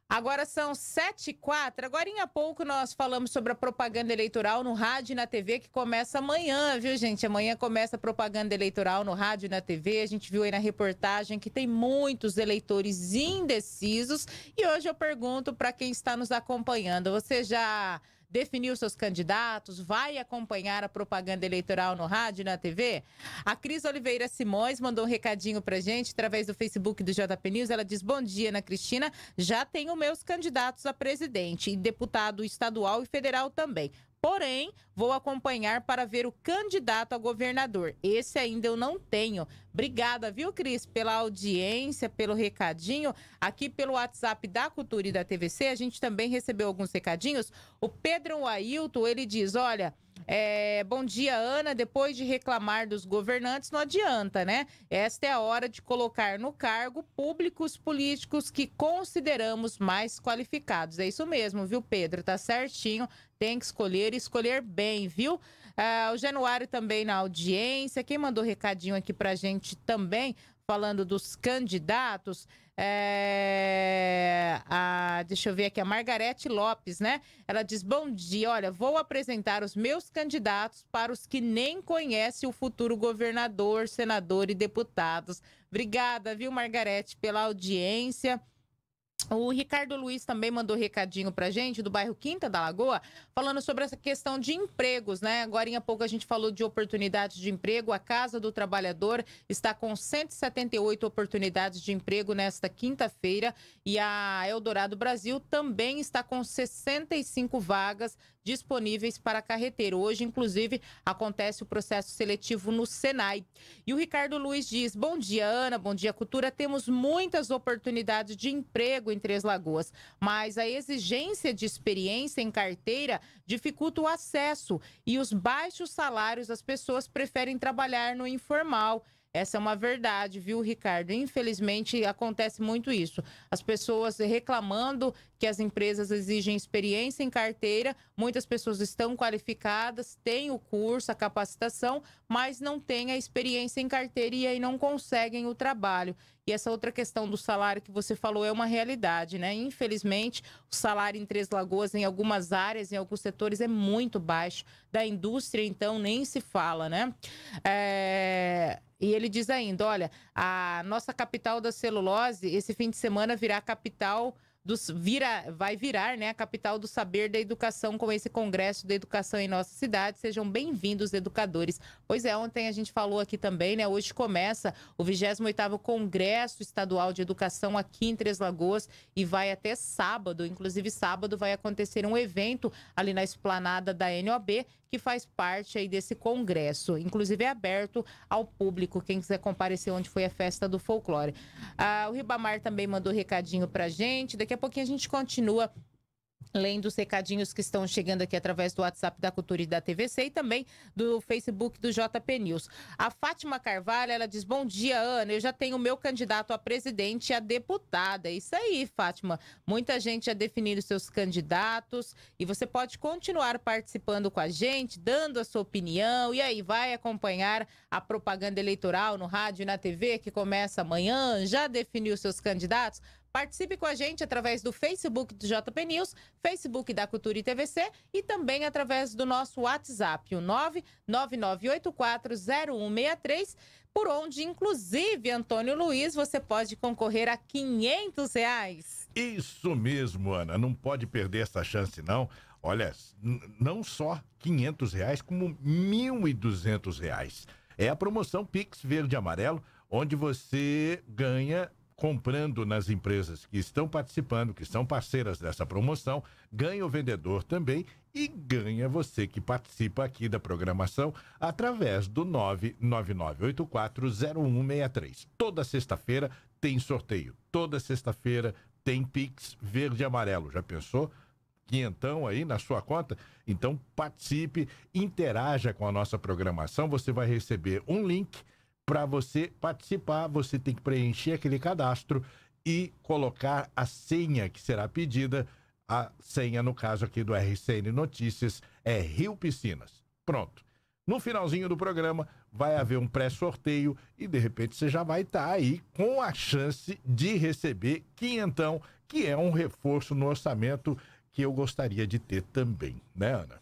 Agora são 7 e quatro. Agora em pouco nós falamos sobre a propaganda eleitoral no rádio e na TV que começa amanhã, viu, gente? Amanhã começa a propaganda eleitoral no rádio e na TV. A gente viu aí na reportagem que tem muitos eleitores indecisos. E hoje eu pergunto para quem está nos acompanhando: você já definiu seus candidatos, vai acompanhar a propaganda eleitoral no rádio e na TV? A Cris Oliveira Simões mandou um recadinho pra gente através do Facebook do JP News. Ela diz: Bom dia, Ana Cristina. Já tenho meus candidatos a presidente e deputado estadual e federal também. Porém, Vou acompanhar para ver o candidato a governador. Esse ainda eu não tenho. Obrigada, viu, Cris, pela audiência, pelo recadinho. Aqui pelo WhatsApp da Cultura e da TVC, a gente também recebeu alguns recadinhos. O Pedro Ailton, ele diz: olha. É, bom dia, Ana. Depois de reclamar dos governantes, não adianta, né? Esta é a hora de colocar no cargo públicos políticos que consideramos mais qualificados. É isso mesmo, viu, Pedro? Tá certinho. Tem que escolher e escolher bem viu? Ah, o Januário também na audiência. Quem mandou recadinho aqui pra gente também, falando dos candidatos. É, a, deixa eu ver aqui, a Margarete Lopes, né? Ela diz: Bom dia, olha, vou apresentar os meus candidatos para os que nem conhecem o futuro governador, senador e deputados. Obrigada, viu, Margarete, pela audiência. O Ricardo Luiz também mandou recadinho pra gente, do bairro Quinta da Lagoa, falando sobre essa questão de empregos, né? Agora em pouco a gente falou de oportunidades de emprego. A Casa do Trabalhador está com 178 oportunidades de emprego nesta quinta-feira e a Eldorado Brasil também está com 65 vagas disponíveis para carreteiro. Hoje, inclusive, acontece o processo seletivo no Senai. E o Ricardo Luiz diz: Bom dia, Ana, bom dia, Cultura. Temos muitas oportunidades de emprego em Três Lagoas, mas a exigência de experiência em carteira dificulta o acesso e os baixos salários, as pessoas preferem trabalhar no informal. Essa é uma verdade, viu, Ricardo? Infelizmente acontece muito isso. As pessoas reclamando que as empresas exigem experiência em carteira, muitas pessoas estão qualificadas, têm o curso, a capacitação, mas não têm a experiência em carteira e aí não conseguem o trabalho. E essa outra questão do salário que você falou é uma realidade, né? Infelizmente, o salário em Três Lagoas, em algumas áreas, em alguns setores, é muito baixo. Da indústria, então, nem se fala, né? É... E ele diz ainda: olha, a nossa capital da celulose, esse fim de semana virá capital dos, vira, vai virar né, a capital do saber da educação com esse Congresso da Educação em nossa cidade. Sejam bem-vindos, educadores. Pois é, ontem a gente falou aqui também, né? Hoje começa o 28º Congresso Estadual de Educação aqui em Três Lagoas e vai até sábado. Inclusive, sábado vai acontecer um evento ali na esplanada da NOB, que faz parte aí desse congresso. Inclusive, é aberto ao público, quem quiser comparecer onde foi a festa do folclore. Ah, o Ribamar também mandou recadinho pra gente. Daqui a a pouquinho a gente continua Lendo os recadinhos que estão chegando aqui através do WhatsApp da Cultura e da TVC e também do Facebook do JP News. A Fátima Carvalho, ela diz: Bom dia, Ana. Eu já tenho meu candidato a presidente e a deputada. Isso aí, Fátima. Muita gente já definiu seus candidatos e você pode continuar participando com a gente, dando a sua opinião. E aí, vai acompanhar a propaganda eleitoral no rádio e na TV que começa amanhã? Já definiu seus candidatos? Participe com a gente através do Facebook do JP News, Facebook da Cultura e TVC e também através do nosso WhatsApp, o 999840163, por onde, inclusive, Antônio Luiz, você pode concorrer a 500 reais. Isso mesmo, Ana. Não pode perder essa chance, não. Olha, não só 500 reais, como 1.200 reais. É a promoção Pix Verde Amarelo, onde você ganha comprando nas empresas que estão participando, que são parceiras dessa promoção, ganha o vendedor também e ganha você que participa aqui da programação através do 999840163. Toda sexta-feira tem sorteio, toda sexta-feira tem Pix verde e amarelo. Já pensou? quinhentão aí na sua conta. Então participe, interaja com a nossa programação. Você vai receber um link para você participar, você tem que preencher aquele cadastro e colocar a senha que será pedida. A senha, no caso aqui do RCN Notícias, é Rio Piscinas. Pronto. No finalzinho do programa vai haver um pré-sorteio e de repente você já vai estar tá aí com a chance de receber quinhentão, que é um reforço no orçamento que eu gostaria de ter também, né, Ana?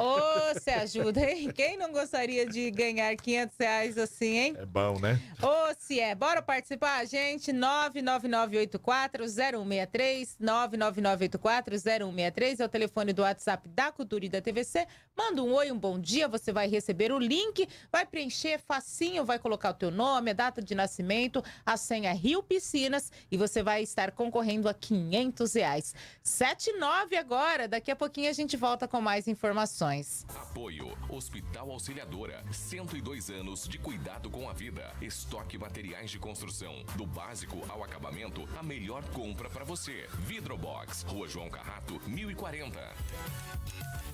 Ô, se ajuda, hein? Quem não gostaria de ganhar 500 reais assim, hein? É bom, né? Ô, se é. Bora participar, gente? 999840163, 999840163 é o telefone do WhatsApp da Cultura e da TVC. Manda um oi, um bom dia, você vai receber o link, vai preencher facinho, vai colocar o teu nome, a data de nascimento, a senha Rio Piscinas e você vai estar concorrendo a 500 reais. 79 agora, daqui a pouquinho a gente volta com mais informações informações. Apoio Hospital Auxiliadora, 102 anos de cuidado com a vida. Estoque materiais de construção, do básico ao acabamento, a melhor compra para você. Vidrobox, Rua João Carrato, 1040.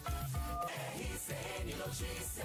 RCN Notícias.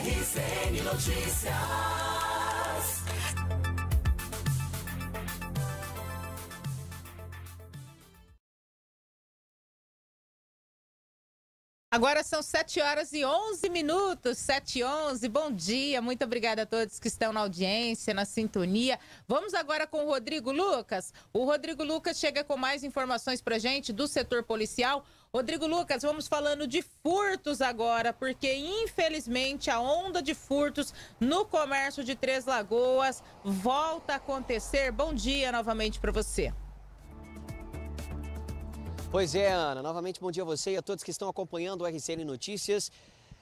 RCN Notícias. Agora são 7 horas e 11 minutos, 7 e 11. Bom dia, muito obrigada a todos que estão na audiência, na sintonia. Vamos agora com o Rodrigo Lucas. O Rodrigo Lucas chega com mais informações para gente do setor policial. Rodrigo Lucas, vamos falando de furtos agora, porque infelizmente a onda de furtos no comércio de Três Lagoas volta a acontecer. Bom dia novamente para você. Pois é, Ana. Novamente, bom dia a você e a todos que estão acompanhando o RCN Notícias.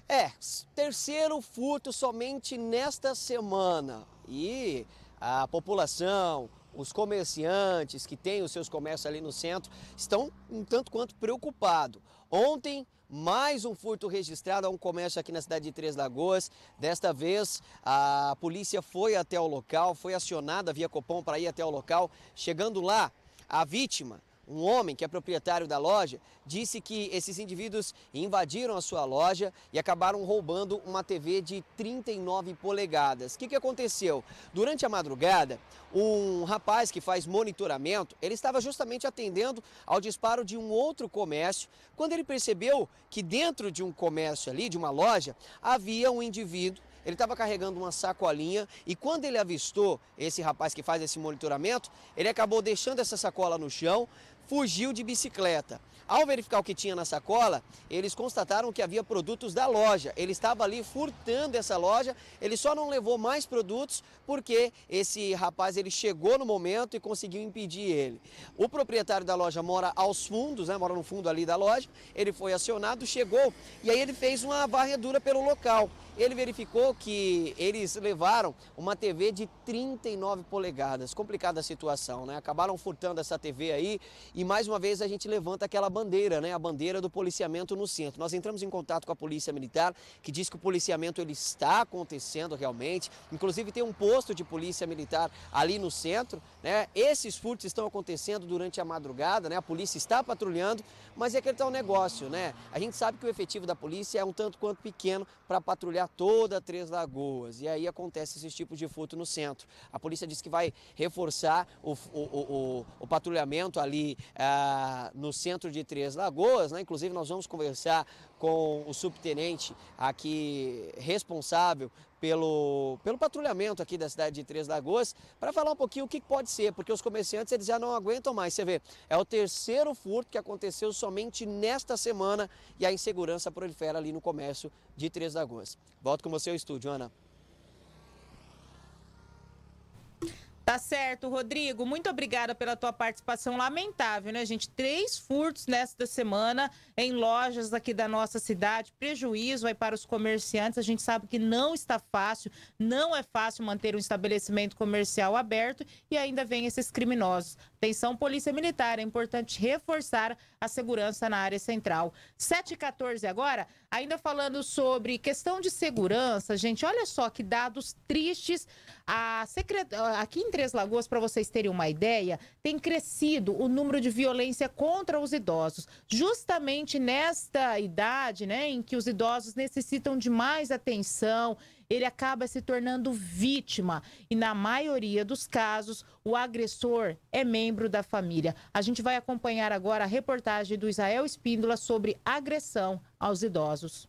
É, terceiro furto somente nesta semana. E a população, os comerciantes que têm os seus comércios ali no centro estão um tanto quanto preocupados. Ontem, mais um furto registrado a um comércio aqui na cidade de Três Lagoas. Desta vez, a polícia foi até o local, foi acionada via Copom para ir até o local. Chegando lá, a vítima um homem que é proprietário da loja, disse que esses indivíduos invadiram a sua loja e acabaram roubando uma TV de 39 polegadas. O que, que aconteceu? Durante a madrugada, um rapaz que faz monitoramento, ele estava justamente atendendo ao disparo de um outro comércio, quando ele percebeu que dentro de um comércio ali, de uma loja, havia um indivíduo ele estava carregando uma sacolinha e quando ele avistou esse rapaz que faz esse monitoramento, ele acabou deixando essa sacola no chão, fugiu de bicicleta. Ao verificar o que tinha na sacola, eles constataram que havia produtos da loja. Ele estava ali furtando essa loja, ele só não levou mais produtos porque esse rapaz ele chegou no momento e conseguiu impedir ele. O proprietário da loja mora aos fundos, né, mora no fundo ali da loja, ele foi acionado, chegou e aí ele fez uma varredura pelo local. Ele verificou que eles levaram uma TV de 39 polegadas. Complicada a situação, né? Acabaram furtando essa TV aí e mais uma vez a gente levanta aquela bandeira, né? A bandeira do policiamento no centro. Nós entramos em contato com a Polícia Militar, que diz que o policiamento ele está acontecendo realmente. Inclusive tem um posto de Polícia Militar ali no centro, né? Esses furtos estão acontecendo durante a madrugada, né? A polícia está patrulhando, mas é aquele tal tá negócio, né? A gente sabe que o efetivo da polícia é um tanto quanto pequeno para patrulhar toda Três Lagoas. E aí acontece esses tipos de furto no centro. A polícia diz que vai reforçar o, o, o, o patrulhamento ali ah, no centro de Três Lagoas. Né? Inclusive, nós vamos conversar com o subtenente aqui responsável pelo, pelo patrulhamento aqui da cidade de Três Lagoas para falar um pouquinho o que pode ser, porque os comerciantes eles já não aguentam mais. Você vê, é o terceiro furto que aconteceu somente nesta semana e a insegurança prolifera ali no comércio de Três Lagoas. Volto com você ao estúdio, Ana. Tá certo, Rodrigo. Muito obrigada pela tua participação. Lamentável, né, gente? Três furtos nesta semana em lojas aqui da nossa cidade. Prejuízo aí para os comerciantes. A gente sabe que não está fácil, não é fácil manter um estabelecimento comercial aberto e ainda vem esses criminosos. Atenção, Polícia Militar. É importante reforçar a segurança na área central. 7h14 agora, ainda falando sobre questão de segurança, gente. Olha só que dados tristes. A secret... Aqui em Três Lagoas, para vocês terem uma ideia, tem crescido o número de violência contra os idosos, justamente nesta idade, né, em que os idosos necessitam de mais atenção, ele acaba se tornando vítima e na maioria dos casos o agressor é membro da família. A gente vai acompanhar agora a reportagem do Israel Espíndola sobre agressão aos idosos.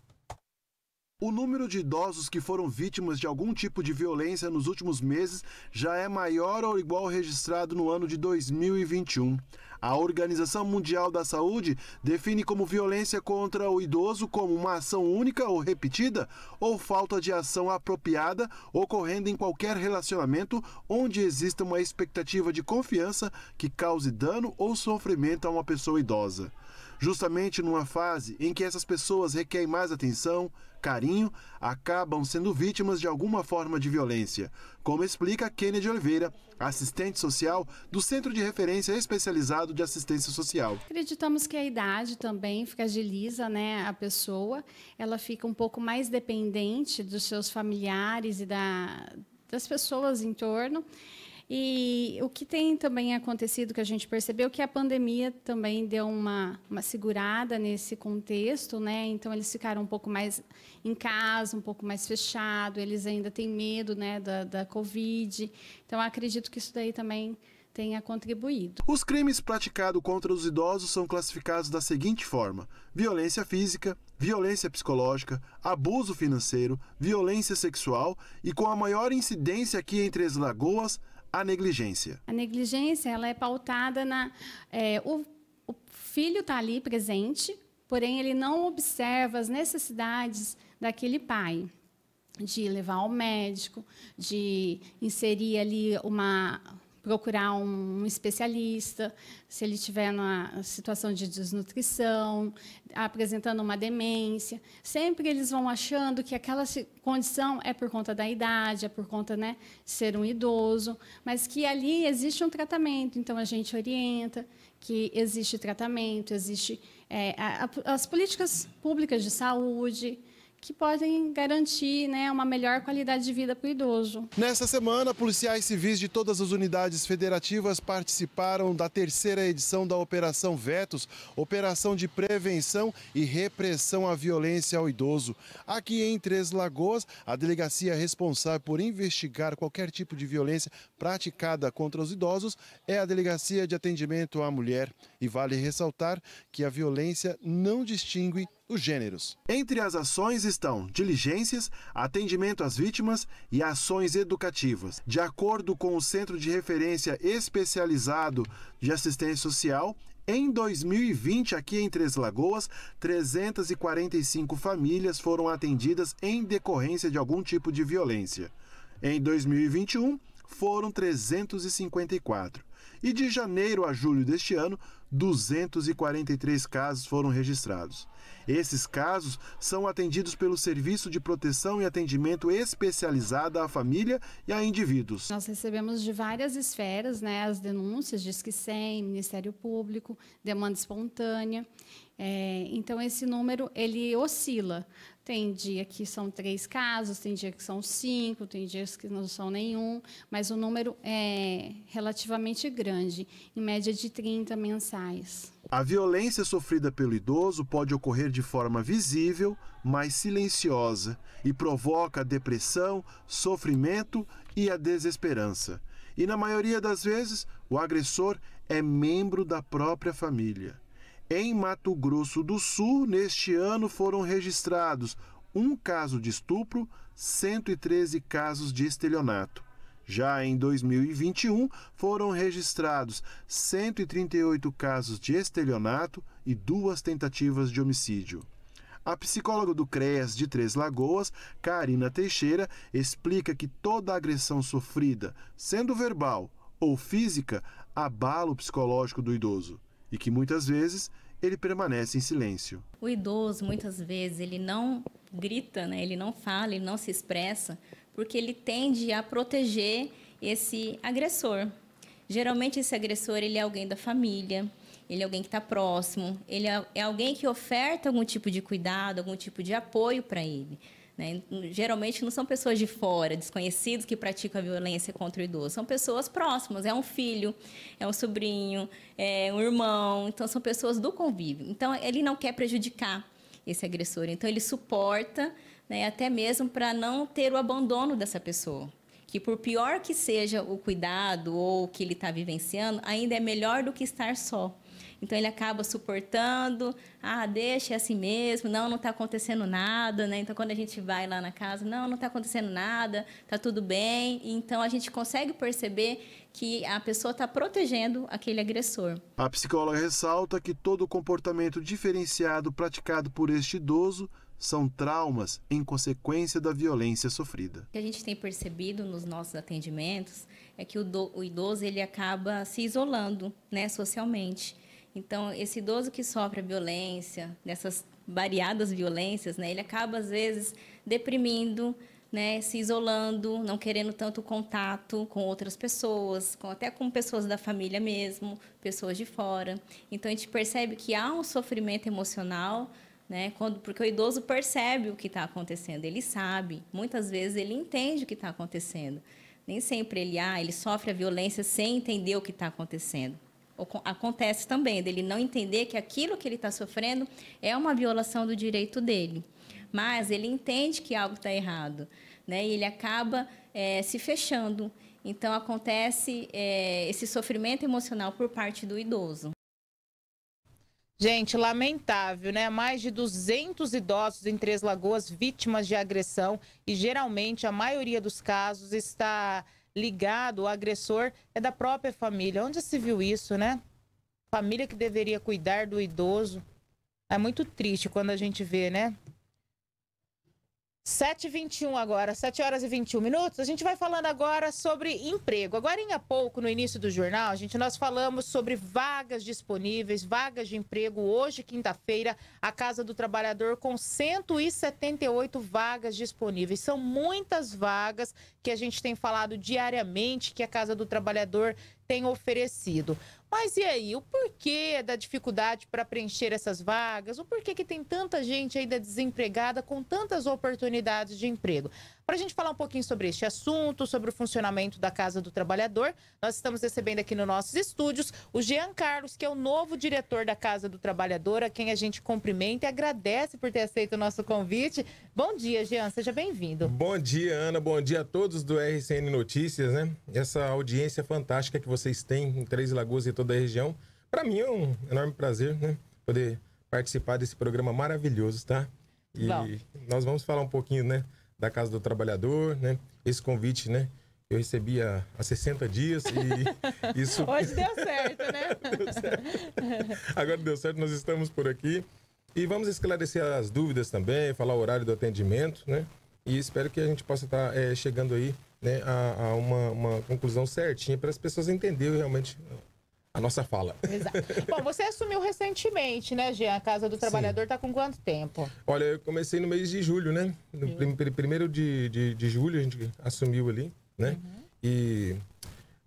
O número de idosos que foram vítimas de algum tipo de violência nos últimos meses já é maior ou igual ao registrado no ano de 2021. A Organização Mundial da Saúde define como violência contra o idoso como uma ação única ou repetida ou falta de ação apropriada ocorrendo em qualquer relacionamento onde exista uma expectativa de confiança que cause dano ou sofrimento a uma pessoa idosa justamente numa fase em que essas pessoas requerem mais atenção, carinho, acabam sendo vítimas de alguma forma de violência, como explica Kennedy Oliveira, assistente social do Centro de Referência Especializado de Assistência Social. Acreditamos que a idade também fragiliza né, a pessoa, ela fica um pouco mais dependente dos seus familiares e da, das pessoas em torno. E o que tem também acontecido, que a gente percebeu, que a pandemia também deu uma, uma segurada nesse contexto, né? Então, eles ficaram um pouco mais em casa, um pouco mais fechado, eles ainda têm medo né, da, da Covid. Então, acredito que isso daí também tenha contribuído. Os crimes praticados contra os idosos são classificados da seguinte forma: violência física, violência psicológica, abuso financeiro, violência sexual e com a maior incidência aqui entre as Lagoas, a negligência? A negligência ela é pautada na é, o, o filho está ali presente, porém ele não observa as necessidades daquele pai de levar ao médico, de inserir ali uma procurar um especialista, se ele estiver na situação de desnutrição, apresentando uma demência. Sempre eles vão achando que aquela condição é por conta da idade, é por conta né, de ser um idoso, mas que ali existe um tratamento, então a gente orienta que existe tratamento, existe é, a, a, as políticas públicas de saúde, que podem garantir né, uma melhor qualidade de vida para o idoso. Nesta semana, policiais civis de todas as unidades federativas participaram da terceira edição da Operação Vetos, operação de prevenção e repressão à violência ao idoso. Aqui em Três Lagoas, a delegacia responsável por investigar qualquer tipo de violência praticada contra os idosos é a Delegacia de Atendimento à Mulher. E vale ressaltar que a violência não distingue gêneros. Entre as ações estão diligências, atendimento às vítimas e ações educativas. De acordo com o Centro de Referência Especializado de Assistência Social, em 2020, aqui em Três Lagoas, 345 famílias foram atendidas em decorrência de algum tipo de violência. Em 2021, foram 354 e de janeiro a julho deste ano, 243 casos foram registrados. Esses casos são atendidos pelo Serviço de Proteção e Atendimento especializado à Família e a Indivíduos. Nós recebemos de várias esferas né, as denúncias, que 100, Ministério Público, demanda espontânea. É, então, esse número ele oscila. Tem dia que são três casos, tem dia que são cinco, tem dias que não são nenhum, mas o número é relativamente grande, em média de 30 mensais. A violência sofrida pelo idoso pode ocorrer de forma visível, mas silenciosa, e provoca depressão, sofrimento e a desesperança. E na maioria das vezes, o agressor é membro da própria família. Em Mato Grosso do Sul, neste ano foram registrados um caso de estupro, 113 casos de estelionato. Já em 2021, foram registrados 138 casos de estelionato e duas tentativas de homicídio. A psicóloga do CREAS de Três Lagoas, Karina Teixeira, explica que toda agressão sofrida, sendo verbal ou física, abala o psicológico do idoso e que muitas vezes ele permanece em silêncio. O idoso, muitas vezes, ele não grita, né? ele não fala, ele não se expressa, porque ele tende a proteger esse agressor. Geralmente, esse agressor ele é alguém da família, ele é alguém que está próximo, ele é, é alguém que oferta algum tipo de cuidado, algum tipo de apoio para ele. Né? Geralmente não são pessoas de fora, desconhecidos que praticam a violência contra o idoso, são pessoas próximas, é um filho, é um sobrinho, é um irmão, então são pessoas do convívio. Então ele não quer prejudicar esse agressor, então ele suporta, né, até mesmo para não ter o abandono dessa pessoa. Que por pior que seja o cuidado ou o que ele está vivenciando, ainda é melhor do que estar só. Então ele acaba suportando, ah, deixa é assim mesmo, não, não está acontecendo nada, né? Então quando a gente vai lá na casa, não, não está acontecendo nada, tá tudo bem. Então a gente consegue perceber que a pessoa está protegendo aquele agressor. A psicóloga ressalta que todo comportamento diferenciado praticado por este idoso são traumas em consequência da violência sofrida. O que a gente tem percebido nos nossos atendimentos é que o, do, o idoso ele acaba se isolando, né, socialmente. Então, esse idoso que sofre a violência, nessas variadas violências, né, ele acaba, às vezes, deprimindo, né, se isolando, não querendo tanto contato com outras pessoas, com, até com pessoas da família mesmo, pessoas de fora. Então a gente percebe que há um sofrimento emocional, né, quando, porque o idoso percebe o que está acontecendo, ele sabe, muitas vezes ele entende o que está acontecendo. Nem sempre ele, ah, ele sofre a violência sem entender o que está acontecendo acontece também, dele não entender que aquilo que ele está sofrendo é uma violação do direito dele. Mas ele entende que algo está errado, né? E ele acaba é, se fechando. Então acontece é, esse sofrimento emocional por parte do idoso. Gente, lamentável, né? Mais de 200 idosos em Três Lagoas vítimas de agressão e geralmente a maioria dos casos está ligado, o agressor é da própria família. Onde se viu isso, né? Família que deveria cuidar do idoso. É muito triste quando a gente vê, né? 7h21 agora, 7 horas e 21 minutos. A gente vai falando agora sobre emprego. Agora em pouco, no início do jornal, a gente nós falamos sobre vagas disponíveis, vagas de emprego. Hoje, quinta-feira, a Casa do Trabalhador com 178 vagas disponíveis. São muitas vagas que a gente tem falado diariamente que a Casa do Trabalhador tem oferecido. Mas e aí, o porquê da dificuldade para preencher essas vagas? O porquê que tem tanta gente ainda desempregada com tantas oportunidades de emprego? Para a gente falar um pouquinho sobre este assunto, sobre o funcionamento da Casa do Trabalhador, nós estamos recebendo aqui nos nossos estúdios o Jean Carlos, que é o novo diretor da Casa do Trabalhador, a quem a gente cumprimenta e agradece por ter aceito o nosso convite. Bom dia, Jean, seja bem-vindo. Bom dia, Ana, bom dia a todos do RCN Notícias, né? Essa audiência fantástica que vocês têm em Três Lagoas e toda a região. Para mim é um enorme prazer, né? Poder participar desse programa maravilhoso, tá? E Bom. nós vamos falar um pouquinho, né? da Casa do Trabalhador, né? Esse convite, né? Eu recebi há, há 60 dias e isso... Hoje deu certo, né? deu certo. Agora deu certo, nós estamos por aqui. E vamos esclarecer as dúvidas também, falar o horário do atendimento, né? E espero que a gente possa tá, estar eh, é, chegando aí né, a, a uma, uma, conclusão certinha para as pessoas entenderem realmente a nossa fala. Exato. Bom, você assumiu recentemente, né, Jean? A Casa do Trabalhador está com quanto tempo? Olha, eu comecei no mês de julho, né? No prim primeiro de, de, de, julho a gente assumiu ali, né? Uhum. E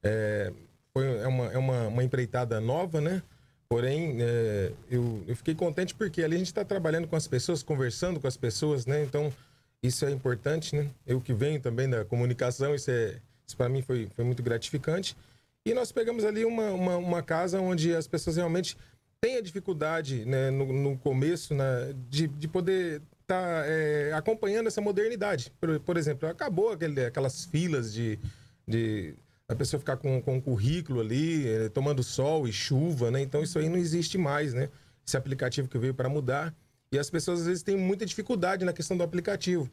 é, foi, é, uma, é uma, uma empreitada nova, né? Porém, é, eu, eu fiquei contente porque ali a gente está trabalhando com as pessoas, conversando com as pessoas, né? Então, isso é importante, né? Eu que venho também da comunicação, isso, é, isso para mim foi, foi muito gratificante. E nós pegamos ali uma, uma, uma casa onde as pessoas realmente têm a dificuldade né, no, no começo né, de, de poder estar tá, é, acompanhando essa modernidade. Por, por exemplo, acabou aquele, aquelas filas de, de a pessoa ficar com, com um currículo ali, é, tomando sol e chuva, né? Então isso aí não existe mais, né? Esse aplicativo que veio para mudar. E as pessoas às vezes têm muita dificuldade na questão do aplicativo.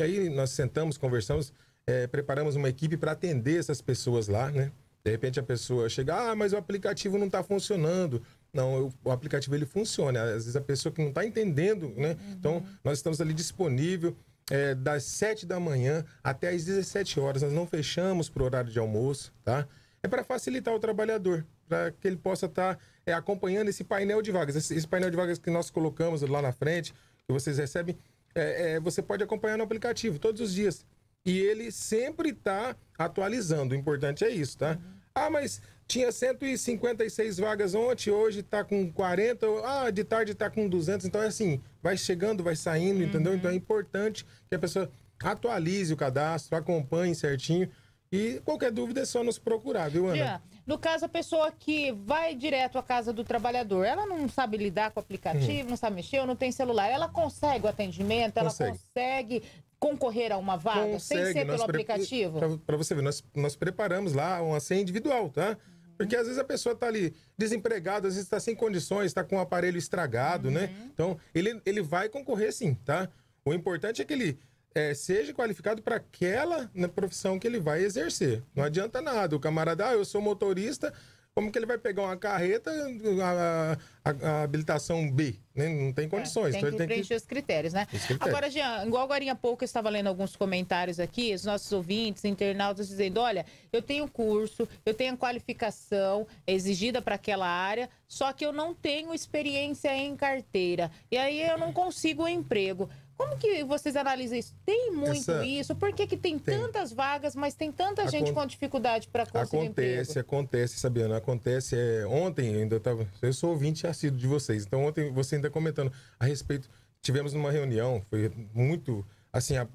E aí nós sentamos, conversamos, é, preparamos uma equipe para atender essas pessoas lá, né? De repente a pessoa chega, ah, mas o aplicativo não está funcionando. Não, eu, o aplicativo ele funciona. Às vezes a pessoa que não está entendendo, né? Uhum. Então, nós estamos ali disponível é, das 7 da manhã até as 17 horas. Nós não fechamos para o horário de almoço, tá? É para facilitar o trabalhador, para que ele possa estar tá, é, acompanhando esse painel de vagas. Esse, esse, painel de vagas que nós colocamos lá na frente, que vocês recebem, é, é você pode acompanhar no aplicativo todos os dias. E ele sempre está atualizando. O importante é isso, tá? Uhum. Ah, mas tinha 156 vagas ontem, hoje está com 40, ah, de tarde está com 200. Então é assim, vai chegando, vai saindo, uhum. entendeu? Então é uhum. importante que a pessoa atualize o cadastro, acompanhe certinho. E qualquer dúvida é só nos procurar, viu, Ana? Yeah. No caso, a pessoa que vai direto à casa do trabalhador, ela não sabe lidar com o aplicativo, hum. não sabe mexer, ou não tem celular. Ela consegue o atendimento, ela consegue concorrer a uma vaga Consegue, sem ser pelo aplicativo? Para você ver, nós, nós preparamos lá uma senha individual, tá? Porque às vezes a pessoa está ali desempregada, às vezes está sem condições, está com o aparelho estragado, né? uhum. né? Então, ele, ele vai concorrer sim, tá? O importante é que ele é, seja qualificado para aquela né, profissão que ele vai exercer. Não adianta nada. O camarada, ah, eu sou motorista, como que ele vai pegar uma carreta, a, a, a habilitação B? Né? Não tem é, condições. É, tem então que ele preencher que... os critérios, né? Os critérios. Agora, Jean, igual agora há pouco eu estava lendo alguns comentários aqui, os nossos ouvintes, internautas, dizendo, olha, eu tenho curso, eu tenho a qualificação exigida para aquela área, só que eu não tenho experiência em carteira. E aí eu não consigo um emprego. Como que vocês analisam isso? Tem muito Essa... isso? Por que, que tem, tem, tantas vagas, mas tem tanta Acon... gente com dificuldade para conseguir Acontece, emprego? acontece, Sabiana, acontece. É, ontem eu ainda estava... Eu sou ouvinte assíduo de vocês, então ontem você ainda comentando a respeito... Tivemos uma reunião, foi muito, assim, a,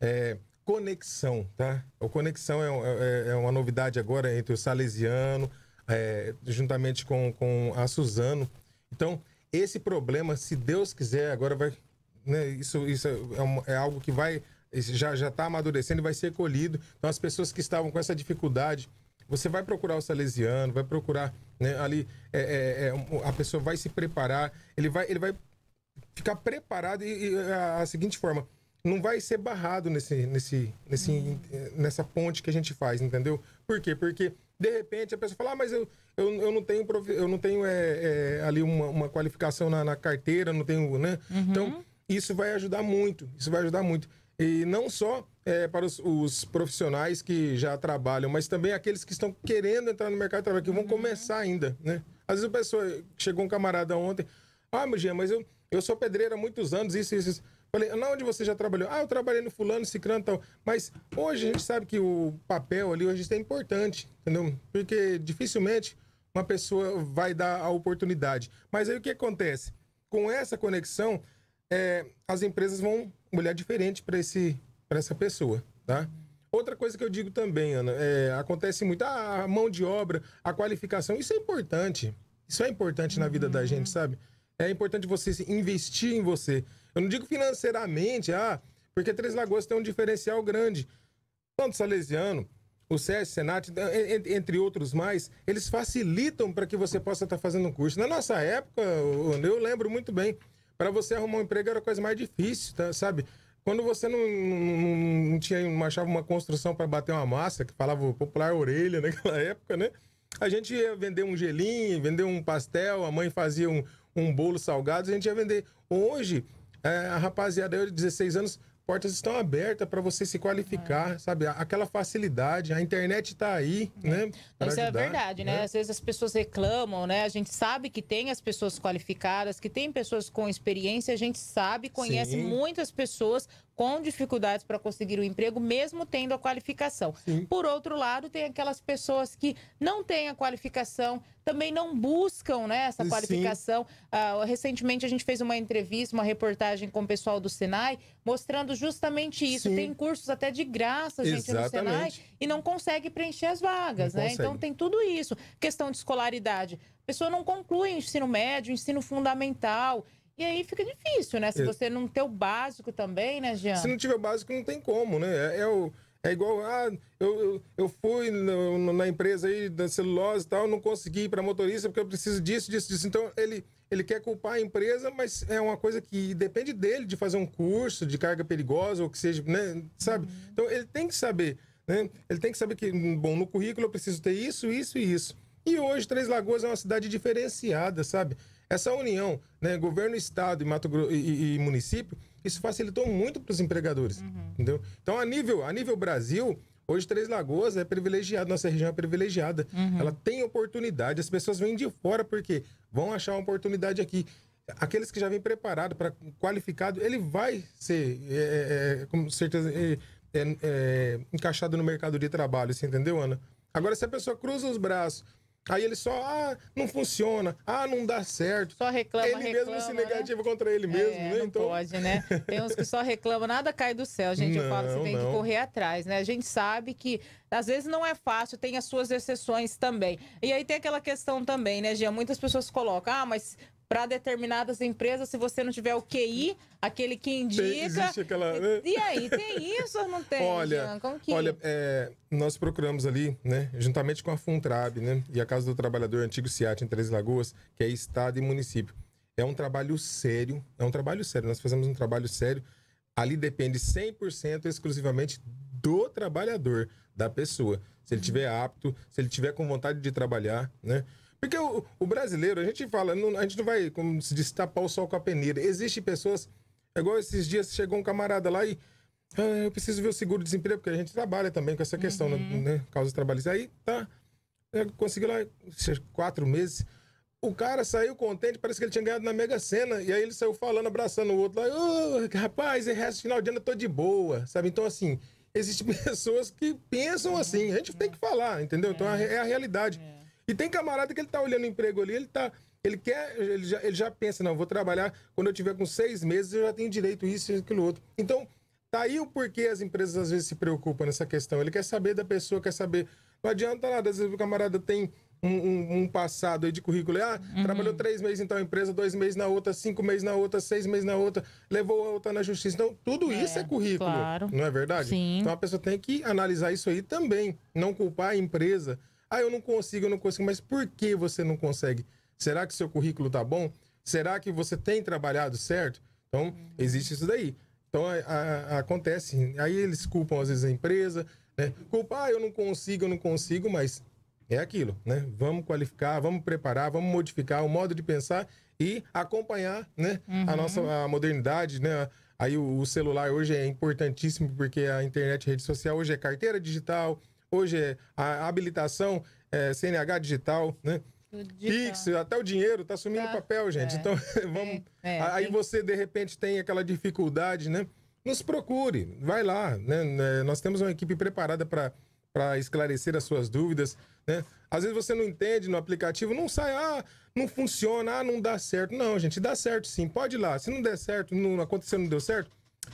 É, conexão, tá? O Conexão é, é, é, é uma novidade agora entre o Salesiano, é, juntamente com, com a Suzano. Então, esse problema, se Deus quiser, agora vai né, isso, isso é, um, é algo que vai já já está amadurecendo e vai ser colhido. Então as pessoas que estavam com essa dificuldade, você vai procurar o salesiano, vai procurar né, ali é, é, é a pessoa vai se preparar, ele vai ele vai ficar preparado e, e a, a, seguinte forma não vai ser barrado nesse, nesse, nesse, uhum. nessa ponte que a gente faz, entendeu? Por quê? Porque de repente a pessoa fala, ah, mas eu, eu, eu não tenho, eu não tenho é, é, ali uma, uma qualificação na, na, carteira, não tenho, né? Uhum. Então isso vai ajudar muito, isso vai ajudar muito. E não só é, para os, os, profissionais que já trabalham, mas também aqueles que estão querendo entrar no mercado de trabalho, que vão uhum. começar ainda, né? Às vezes a pessoa... Chegou um camarada ontem... Ah, meu mas eu, eu sou pedreiro há muitos anos, isso, isso, isso. Falei, não, onde você já trabalhou? Ah, eu trabalhei no fulano, ciclano e tal. Mas hoje a gente sabe que o papel ali hoje é importante, entendeu? Porque dificilmente uma pessoa vai dar a oportunidade. Mas aí o que acontece? Com essa conexão, é, as empresas vão olhar diferente para essa pessoa, tá? Outra coisa que eu digo também, Ana, é, acontece muito ah, a mão de obra, a qualificação, isso é importante. Isso é importante na vida uhum. da gente, sabe? É importante você investir em você. Eu não digo financeiramente, ah, porque Três Lagoas tem um diferencial grande. Tanto Salesiano, o SES, Senat, entre outros mais, eles facilitam para que você possa estar tá fazendo um curso. Na nossa época, eu lembro muito bem, para você arrumar um emprego era a coisa mais difícil, tá? sabe? Quando você não, não, não tinha, não achava uma construção para bater uma massa, que falava popular orelha naquela época, né? A gente ia vender um gelinho, vender um pastel, a mãe fazia um, um bolo salgado, a gente ia vender. Hoje, é, a rapaziada, eu de 16 anos, portas estão abertas para você se qualificar, é. sabe? Aquela facilidade, a internet está aí, é. né? isso é ajudar, é verdade, né? né? Às vezes as pessoas reclamam, né? A gente sabe que tem as pessoas qualificadas, que tem pessoas com experiência, a gente sabe, conhece Sim. muitas pessoas, com dificuldades para conseguir o um emprego, mesmo tendo a qualificação. Sim. Por outro lado, tem aquelas pessoas que não têm a qualificação, também não buscam né, essa qualificação. Ah, recentemente, a gente fez uma entrevista, uma reportagem com o pessoal do Senai, mostrando justamente isso. Sim. Tem cursos até de graça, gente, Exatamente. no Senai, e não consegue preencher as vagas. né? Então, tem tudo isso. Questão de escolaridade. A pessoa não conclui ensino médio, ensino fundamental. E aí fica difícil, né? Se é. você não tem o básico também, né, Jean? Se não tiver o básico, não tem como, né? É, é o, é igual, ah, eu, eu, eu fui no, na empresa aí da celulose e tal, não consegui ir para motorista porque eu preciso disso, disso, disso. Então, ele, ele quer culpar a empresa, mas é uma coisa que depende dele de fazer um curso de carga perigosa ou que seja, né? Sabe? Uhum. Então, ele tem que saber, né? Ele tem que saber que, bom, no currículo eu preciso ter isso, isso e isso. E hoje, Três Lagoas é uma cidade diferenciada, sabe? Essa união, né, governo, estado e, Mato Grosso, e, e município, isso facilitou muito para os empregadores, uhum. entendeu? Então, a nível, a nível Brasil, hoje Três Lagoas é privilegiado, nossa região é privilegiada. Uhum. Ela tem oportunidade, as pessoas vêm de fora porque vão achar uma oportunidade aqui. Aqueles que já vêm preparado para qualificado, ele vai ser, é, é, é com certeza, é, é, é, encaixado no mercado de trabalho, você entendeu, Ana? Agora, se a pessoa cruza os braços Aí ele só, ah, não funciona, ah, não dá certo. Só reclama, Ele reclama, mesmo se negativa né? contra ele mesmo, é, né? Não então... pode, né? Tem uns que só reclamam, nada cai do céu, gente. Não, eu falo, você tem não. que correr atrás, né? A gente sabe que às vezes não é fácil, tem as suas exceções também. E aí tem aquela questão também, né, Gia? Muitas pessoas colocam, ah, mas para determinadas empresas, se você não tiver o QI, aquele que indica. Tem, aquela... e, né? e, aí, tem isso ou não tem? Olha, que... olha é, nós procuramos ali, né, juntamente com a Funtrab né, e a Casa do Trabalhador Antigo CIAT em Três Lagoas, que é Estado e município. É um trabalho sério, é um trabalho sério. Nós fazemos um trabalho sério. Ali depende 100% exclusivamente do trabalhador, da pessoa. Se ele tiver apto, se ele tiver com vontade de trabalhar, né? Porque o, o brasileiro, a gente fala, não, a gente não vai, como se diz, tapar o sol com a peneira. Existem pessoas, é igual esses dias chegou um camarada lá e. Ah, eu preciso ver o seguro-desemprego, porque a gente trabalha também com essa questão, né, uhum. né? Causa trabalhista. Aí, tá. Né, conseguiu lá quatro meses. O cara saiu contente, parece que ele tinha ganhado na Mega Sena. E aí ele saiu falando, abraçando o outro lá. Oh, rapaz, resto final de ano eu tô de boa, sabe? Então, assim, existem pessoas que pensam é, assim. A gente tem é. que falar, entendeu? Então, é a realidade. E tem camarada que ele tá olhando emprego ali, ele tá. Ele quer, ele já, ele já pensa, não, vou trabalhar quando eu tiver com seis meses, eu já tenho direito isso e aquilo outro. Então, tá aí o porquê as empresas às vezes se preocupam nessa questão. Ele quer saber da pessoa, quer saber. Não adianta nada, às vezes o camarada tem um, um, um passado aí de currículo. Ah, uhum. trabalhou três meses em tal empresa, dois meses na outra, cinco meses na outra, seis meses na outra, levou a outra na justiça. Então, tudo é, isso é currículo. Claro. Não é verdade? Sim. Então a pessoa tem que analisar isso aí também. Não culpar a empresa ah, eu não consigo, eu não consigo. Mas por que você não consegue? Será que seu currículo tá bom? Será que você tem trabalhado certo? Então, uhum. existe isso daí. Então, a, a, acontece. Aí eles culpam, às vezes, a empresa, né? Culpa, ah, eu não consigo, eu não consigo, mas é aquilo, né? Vamos qualificar, vamos preparar, vamos modificar o modo de pensar e acompanhar, né? Uhum. A nossa a modernidade, né? Aí o, celular hoje é importantíssimo porque a internet, a rede social hoje é carteira digital, Hoje é a habilitação é, CNH digital, né? Pix, até o dinheiro está sumindo tá. papel, gente. É. Então, vamos. É, é aí você, de repente, tem aquela dificuldade, né? Nos procure, vai lá. Né? É, nós temos uma equipe preparada para para esclarecer as suas dúvidas, né? Às vezes você não entende no aplicativo, não sai, ah, não funciona, ah, não dá certo. Não, gente, dá certo sim, pode ir lá. Se não der certo, não aconteceu, não deu certo,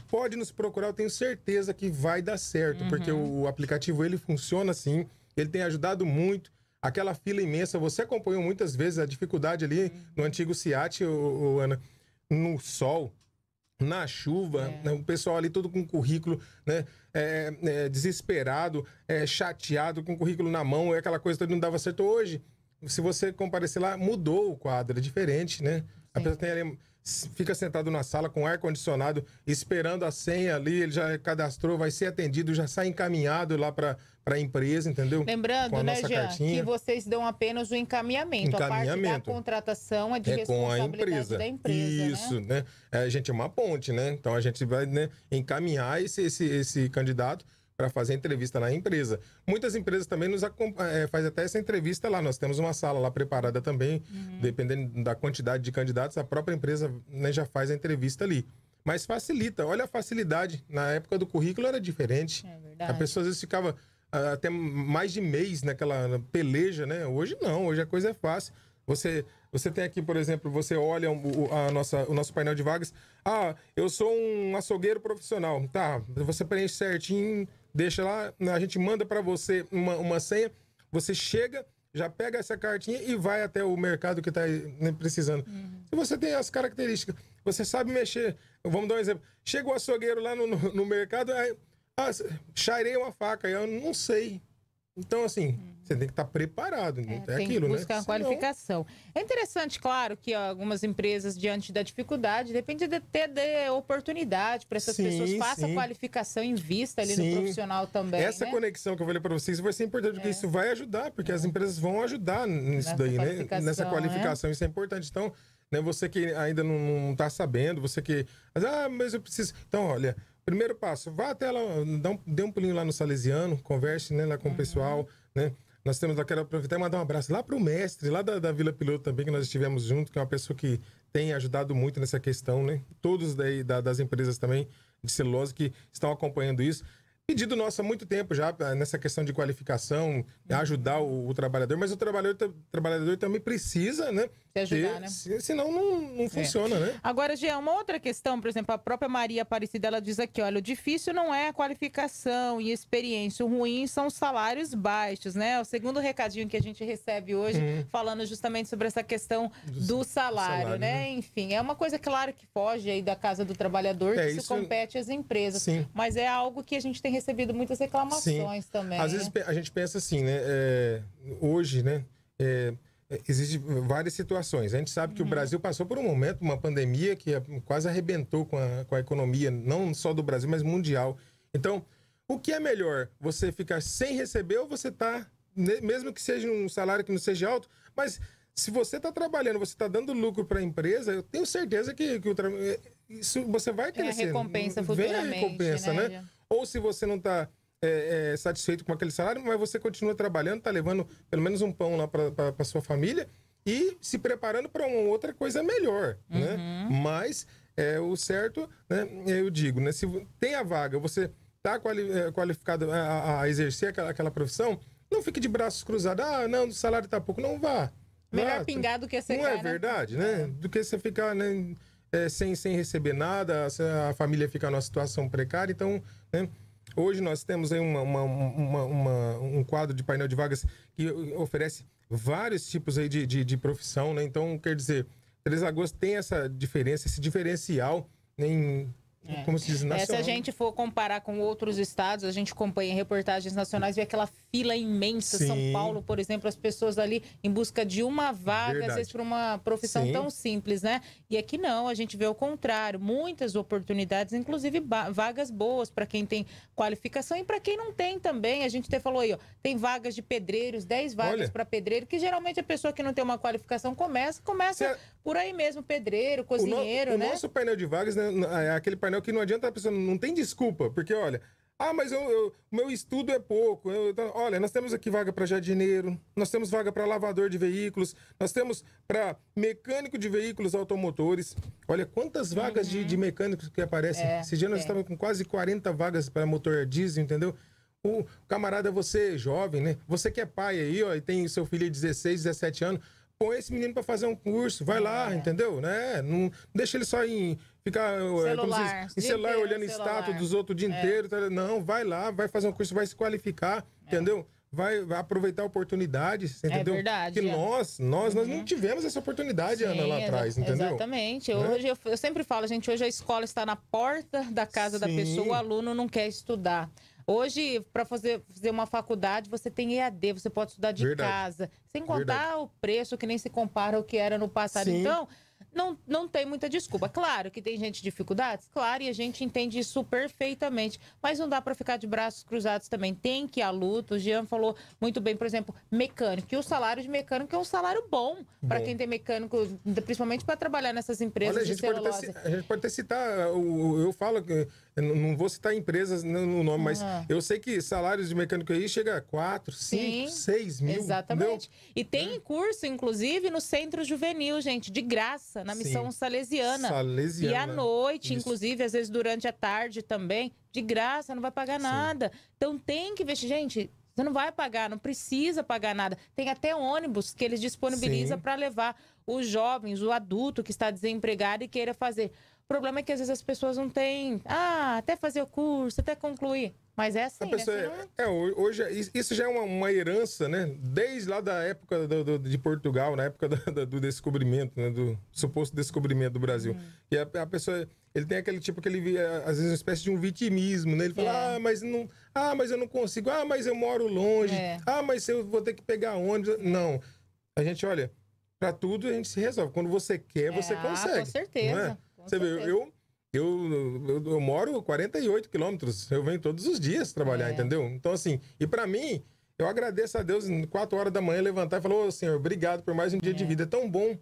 pode nos procurar, eu tenho certeza que vai dar certo, uhum. porque o aplicativo ele funciona assim, ele tem ajudado muito. Aquela fila imensa, você acompanhou muitas vezes a dificuldade ali uhum. no antigo SIAT, o Ana, no sol, na chuva, é. né, o pessoal ali todo com currículo, né? É, é, desesperado, é, chateado, com currículo na mão, é aquela coisa que não dava certo. Hoje, se você comparecer lá, mudou o quadro, é diferente, né? Sim. A pessoa tem ali fica sentado na sala com ar-condicionado, esperando a senha ali, ele já cadastrou, vai ser atendido, já sai encaminhado lá para a empresa, entendeu? Lembrando, né, Jean, cartinha. que vocês dão apenas o encaminhamento. encaminhamento. A parte da contratação é de é responsabilidade com a empresa. da empresa. Né? Isso, né? né? É, a gente é uma ponte, né? Então a gente vai né, encaminhar esse, esse, esse candidato para fazer entrevista na empresa. Muitas empresas também nos é, faz até essa entrevista lá. Nós temos uma sala lá preparada também, uhum. dependendo da quantidade de candidatos, a própria empresa né, já faz a entrevista ali. Mas facilita, olha a facilidade. Na época do currículo era diferente. É verdade. A pessoa às vezes ficava ah, até mais de mês naquela peleja, né? Hoje não, hoje a coisa é fácil. Você, você tem aqui, por exemplo, você olha o, a nossa, o nosso painel de vagas. Ah, eu sou um açougueiro profissional. Tá, você preenche certinho, deixa lá, a gente manda para você uma, uma senha, você chega, já pega essa cartinha e vai até o mercado que está né, precisando. Uhum. Se você tem as características, você sabe mexer. Vamos dar um exemplo. Chega o açougueiro lá no, no, no mercado, aí, ah, chairei uma faca, eu não sei. Então, assim, uhum. você tem que estar tá preparado. Né? É, então é tem aquilo, que né? buscar né? qualificação. Senão... É interessante, claro, que algumas empresas, diante da dificuldade, depende de ter de oportunidade para essas sim, pessoas. Faça qualificação em vista ali sim. no profissional também. Essa né? conexão que eu falei para vocês vai ser importante, porque é. isso vai ajudar, porque é. as empresas vão ajudar nisso Nessa daí, né? Nessa é. qualificação. Isso é importante. Então, né, você que ainda não está sabendo, você que. ah, mas eu preciso. Então, olha. Primeiro passo, vá até lá, um, dê um pulinho lá no Salesiano, converse né, lá com uhum. o pessoal, uhum. né? Nós temos, eu quero aproveitar e mandar um abraço lá para o mestre, lá da, da, Vila Piloto também, que nós estivemos junto, que é uma pessoa que tem ajudado muito nessa questão, né? Todos daí, da, das empresas também de celulose que estão acompanhando isso. Pedido nosso há muito tempo já eh, nessa questão de qualificação, uhum. ajudar o, o, trabalhador, mas o trabalhador, o trabalhador também precisa, né? Né? Se ajudar, né? senão não, não é. funciona, é. né? Agora, Jean, uma outra questão, por exemplo, a própria Maria Aparecida, ela diz aqui, olha, o difícil não é a qualificação e experiência, o ruim são os salários baixos, né? O segundo recadinho que a gente recebe hoje, hum. falando justamente sobre essa questão do, do salário, salário né? né? Enfim, é uma coisa, claro, que foge aí da casa do trabalhador, é, que isso é compete às empresas. Sim. Mas é algo que a gente tem recebido muitas reclamações Sim. também. Às né? vezes a gente pensa assim, né? É... Hoje, né? É é, Existem várias situações. A gente sabe que uhum. o Brasil passou por um momento, uma pandemia que eh, quase arrebentou com a, com a economia, não só do Brasil, mas mundial. Então, o que é melhor? Você ficar sem receber ou você tá, mesmo que seja um salário que não seja alto, mas se você está trabalhando, você está dando lucro para a empresa, eu tenho certeza que, que o eh, isso, você vai crescer. É a recompensa futuramente. Vem a recompensa, né? né? Ou se você não está é, é, satisfeito com aquele salário, mas você continua trabalhando, está levando pelo menos um pão lá para sua família e se preparando para uma outra coisa melhor, né? uhum. né? Mas é o certo, né? Eu digo, né? Se tem a vaga, você está quali é, qualificado a, a, exercer aquela, aquela profissão, não fique de braços cruzados. Ah, não, o salário está pouco, não vá. Melhor pingar do que secar. Não é né? verdade, né? É. Do que você ficar né, é, sem, sem receber nada, a família fica numa situação precária, então, né? Hoje nós temos aí uma, uma, uma, uma, um quadro de painel de vagas que oferece vários tipos aí de, de, de profissão, né? Então, quer dizer, Três Lagoas tem essa diferença, esse diferencial né, em é. Como se diz, nacional. É, se a gente for comparar com outros estados, a gente acompanha reportagens nacionais, vê aquela fila imensa. Sim. São Paulo, por exemplo, as pessoas ali em busca de uma vaga, Verdade. às vezes, para uma profissão Sim. tão simples, né? E aqui não, a gente vê o contrário. Muitas oportunidades, inclusive vagas boas para quem tem qualificação e para quem não tem também. A gente até falou aí, ó, tem vagas de pedreiros, 10 vagas para pedreiro, que geralmente a pessoa que não tem uma qualificação começa, começa é por aí mesmo, pedreiro, cozinheiro, o no... o né? O nosso painel de vagas né, é aquele painel né? o que não adianta a pessoa, não tem desculpa, porque olha, ah, mas o meu estudo é pouco. Eu, então, olha, nós temos aqui vaga para jardineiro, nós temos vaga para lavador de veículos, nós temos para mecânico de veículos automotores. Olha quantas vagas uhum. de, de, mecânicos que aparecem. É, Esse dia nós é. estávamos com quase 40 vagas para motor diesel, entendeu? O camarada, você é jovem, né? Você que é pai aí, ó, e tem seu filho de 16, 17 anos põe esse menino para fazer um curso, vai lá, é. entendeu? Né? Não deixa ele só em ficar é, celular, se, em celular inteiro, olhando celular. status dos outros o dia é. inteiro. Tá, não, vai lá, vai fazer um curso, vai se qualificar, é. entendeu? Vai, vai, aproveitar oportunidades, é entendeu? É verdade. Que é. nós, nós, uhum. nós não tivemos essa oportunidade, Sim, Ana, lá atrás, entendeu? Exatamente. Né? Hoje eu, eu, sempre falo, gente, hoje a escola está na porta da casa Sim. da pessoa, o aluno não quer estudar. Hoje, para fazer, fazer uma faculdade, você tem EAD, você pode estudar de Verdade. casa. Sem contar Verdade. o preço que nem se compara ao que era no passado. Sim. Então, não, não tem muita desculpa. Claro que tem gente de dificuldades, claro, e a gente entende isso perfeitamente, mas não dá para ficar de braços cruzados também. Tem que ir à luta. O Jean falou muito bem, por exemplo, mecânico. E o salário de mecânico é um salário bom para quem tem mecânico, principalmente para trabalhar nessas empresas Olha, a gente celulose. Pode ter, a gente pode até citar, eu, eu falo que não vou citar empresas né, no nome, mas ah. eu sei que salários de mecânico aí chega a 4, 5, 6 mil. Exatamente. Entendeu? E tem é. curso, inclusive, no Centro Juvenil, gente, de graça, na missão Sim. salesiana. Salesiana. E à noite, Isso. inclusive, às vezes durante a tarde também, de graça, não vai pagar Sim. nada. Então tem que investir. Gente, você não vai pagar, não precisa pagar nada. Tem até ônibus que eles disponibilizam para levar os jovens, o adulto que está desempregado e queira fazer. O problema é que às vezes as pessoas não têm. Ah, até fazer o curso, até concluir. Mas é assim, pessoa, né? É, é, hoje, é, isso já é uma, uma, herança, né? Desde lá da época do, do, de Portugal, na época do, do descobrimento, né? Do suposto descobrimento do Brasil. Hum. E a, a, pessoa, ele tem aquele tipo, que ele vê, às vezes, uma espécie de um vitimismo, né? Ele fala, é. ah, mas não, ah, mas eu não consigo, ah, mas eu moro longe, é. ah, mas eu vou ter que pegar ônibus. Não. A gente, olha, para tudo a gente se resolve. Quando você quer, você é, ah, consegue. Ah, com certeza. É? Você viu, eu, eu, eu, eu moro 48 quilômetros, eu venho todos os dias trabalhar, é. entendeu? Então, assim, e para mim, eu agradeço a Deus, 4 horas da manhã, levantar e falar, ô oh, Senhor, obrigado por mais um dia é. de vida. É tão bom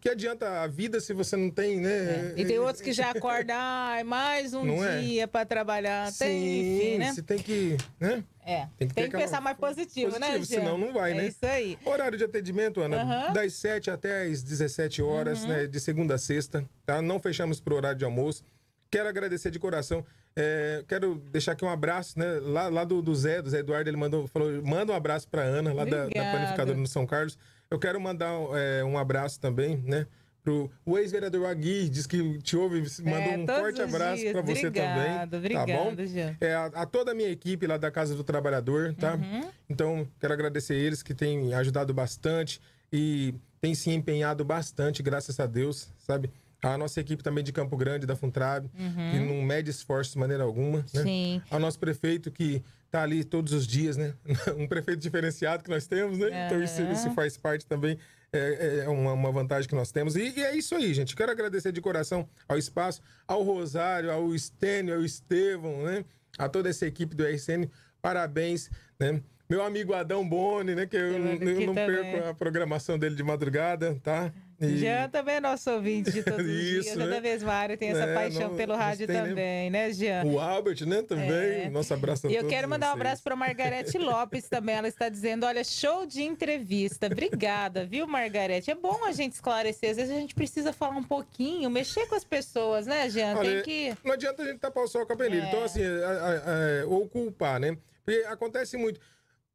que adianta a vida se você não tem, né? É. E tem outros que já acordam, ah, mais um não é? dia é? para trabalhar. Sim, tem, enfim, né? Você tem que, né? É. Tem que, tem que pensar mais positivo, né, positivo né, Senão não vai, é né? isso aí. Horário de atendimento, Ana, uhum. das 7 até as 17 horas, uhum. né? De segunda a sexta, tá? Não fechamos pro horário de almoço. Quero agradecer de coração. É, quero deixar aqui um abraço, né? Lá, lá do, do, Zé, do Zé Eduardo, ele mandou, falou, manda um abraço para Ana, lá da, da Panificadora no São Carlos. Eu quero mandar é, um abraço também, né? Pro, o ex-vereador Agui diz que te ouve, mandou é, um forte abraço para você obrigado, também. Obrigado, tá bom? Jean. É, a, a, toda a minha equipe lá da Casa do Trabalhador, tá? Uhum. Então, quero agradecer eles que têm ajudado bastante e têm se empenhado bastante, graças a Deus, sabe? A nossa equipe também de Campo Grande, da Funtrab, uhum. que não mede esforço de maneira alguma. Né? Sim. Ao nosso prefeito, que tá ali todos os dias, né? Um prefeito diferenciado que nós temos, né? É. Então isso, isso, faz parte também, é, é, é uma, uma, vantagem que nós temos. E, e, é isso aí, gente. Quero agradecer de coração ao Espaço, ao Rosário, ao Estênio, ao Estevão, né? A toda essa equipe do RCN. Parabéns, né? Meu amigo Adão Boni, né? Que eu, eu, não também. perco a programação dele de madrugada, tá? E... Jean também é nosso ouvinte de todos os Isso, dias, né? cada vez mais tem essa é, paixão não, pelo rádio né? também, né? né, Jean? O Albert, né, também, é. nosso abraço a E eu quero mandar vocês. um abraço para Margarete Lopes também, ela está dizendo, olha, show de entrevista, obrigada, viu, Margarete? É bom a gente esclarecer, às vezes a gente precisa falar um pouquinho, mexer com as pessoas, né, Jean? Olha, tem que... Não adianta a gente tapar o sol com a peneira, é. então assim, a, a, a, ou culpar, né? Porque acontece muito...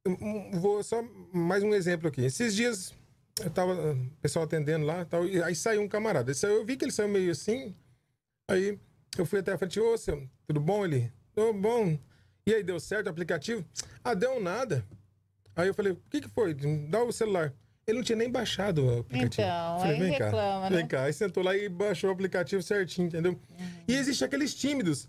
Hum, hum, vou só mais um exemplo aqui. Esses dias tava o ah, pessoal atendendo lá tal, e aí saiu um camarada. Saiu, eu vi que ele saiu meio assim. Aí eu fui até a frente, ô, seu, tudo bom? Ele, tudo bom. E aí, deu certo o aplicativo? Ah, deu nada. Aí eu falei, o que, que foi? Dá o celular. Ele não tinha nem baixado o aplicativo. Então, falei, aí vem reclama, cá, né? Vem cá. Aí sentou lá e baixou o aplicativo certinho, entendeu? Uhum. E existe aqueles tímidos.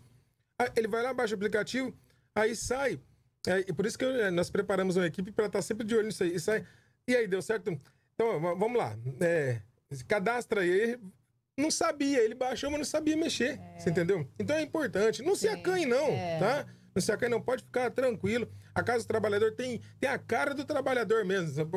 Ah, ele vai lá, baixa o aplicativo, aí sai. É, por isso que eu, eh, nós preparamos uma equipe para estar tá sempre de olho nisso aí. E sai. E aí, deu certo? Então, vamos lá. É, cadastra aí. Não sabia, ele baixou, mas não sabia mexer. É. Você entendeu? Então é importante. Não Sim. se acanhe, não, é. tá? Não se acanhe, não. Pode ficar tranquilo. A Casa do Trabalhador tem, tem a cara do trabalhador mesmo.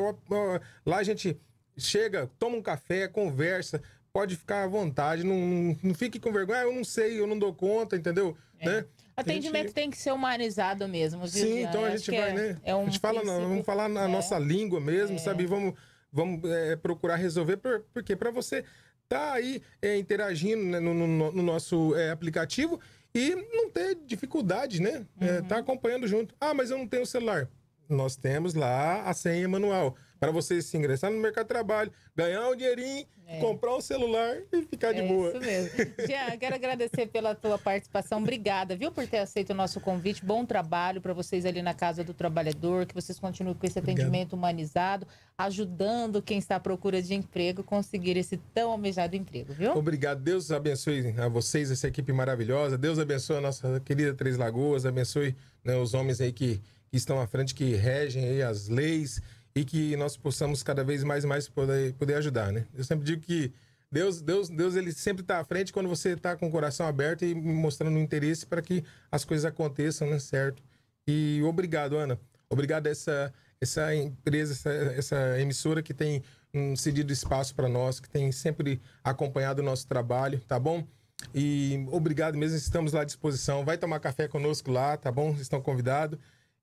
Lá a gente chega, toma um café, conversa, pode ficar à vontade, não, não fique com vergonha, ah, eu não sei, eu não dou conta, entendeu? É. Né? Atendimento gente... tem que ser humanizado mesmo. Viu, Sim, então a gente vai, é, né? É um a gente fala, não, vamos falar na né? nossa língua mesmo, sabe? É. Vamos vamos é, procurar resolver, por, porque para você tá aí é, interagindo né, no, no, no, nosso é, aplicativo e não ter dificuldade, né? É, tá uhum. tá acompanhando junto. Ah, mas eu não tenho celular. Nós temos lá a senha manual para você se ingressar no mercado de trabalho, ganhar um dinheirinho, é. comprar um celular e ficar de é boa. Isso mesmo. Jean, quero agradecer pela tua participação. Obrigada, viu, por ter aceito o nosso convite. Bom trabalho para vocês ali na Casa do Trabalhador, que vocês continuem com esse Obrigado. atendimento humanizado, ajudando quem está à procura de emprego conseguir esse tão almejado emprego, viu? Obrigado. Deus abençoe a vocês, essa equipe maravilhosa. Deus abençoe a nossa querida Três Lagoas, abençoe né, os homens aí que, que estão à frente, que regem aí as leis e que nós possamos cada vez mais e mais poder, poder ajudar, né? Eu sempre digo que Deus, Deus, Deus, ele sempre está à frente quando você está com o coração aberto e mostrando interesse para que as coisas aconteçam, né? Certo? E obrigado, Ana. Obrigado a essa, essa empresa, essa, essa emissora que tem um cedido espaço para nós, que tem sempre acompanhado o nosso trabalho, tá bom? E obrigado mesmo, estamos lá à disposição. Vai tomar café conosco lá, tá bom? Estão convidados.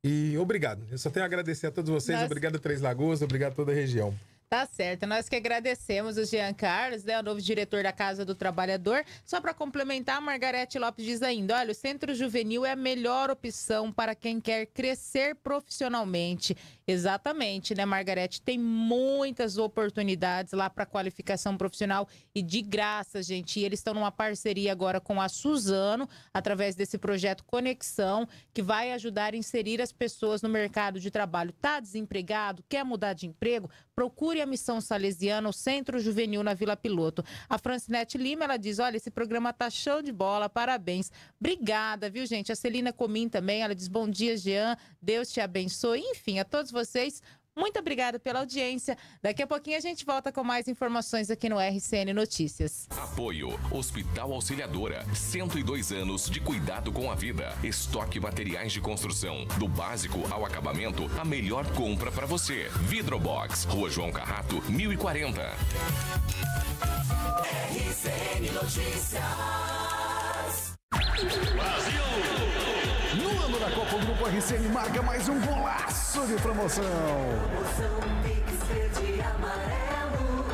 E obrigado. Eu só tenho a agradecer a todos vocês. Nós... Obrigado, Três Lagoas. Obrigado, toda a região. Tá certo. Nós que agradecemos o Jean Carlos, né, o novo diretor da Casa do Trabalhador. Só para complementar, a Margarete Lopes diz ainda: olha, o Centro Juvenil é a melhor opção para quem quer crescer profissionalmente Exatamente, né, Margarete? Tem muitas oportunidades lá para qualificação profissional e de graça, gente. E eles estão numa parceria agora com a Suzano, através desse projeto Conexão, que vai ajudar a inserir as pessoas no mercado de trabalho. Está desempregado? Quer mudar de emprego? Procure a Missão Salesiana, o Centro Juvenil na Vila Piloto. A Francinete Lima, ela diz: olha, esse programa tá show de bola, parabéns. Obrigada, viu, gente? A Celina Comim também, ela diz: bom dia, Jean, Deus te abençoe. Enfim, a todos vocês. Muito obrigada pela audiência. Daqui a pouquinho a gente volta com mais informações aqui no RCN Notícias. Apoio Hospital Auxiliadora. 102 anos de cuidado com a vida. Estoque materiais de construção. Do básico ao acabamento, a melhor compra para você. Vidrobox, Rua João Carrato, 1040. RCN Notícias. O RCN marca mais um golaço de promoção. Promoção Pix verde amarelo.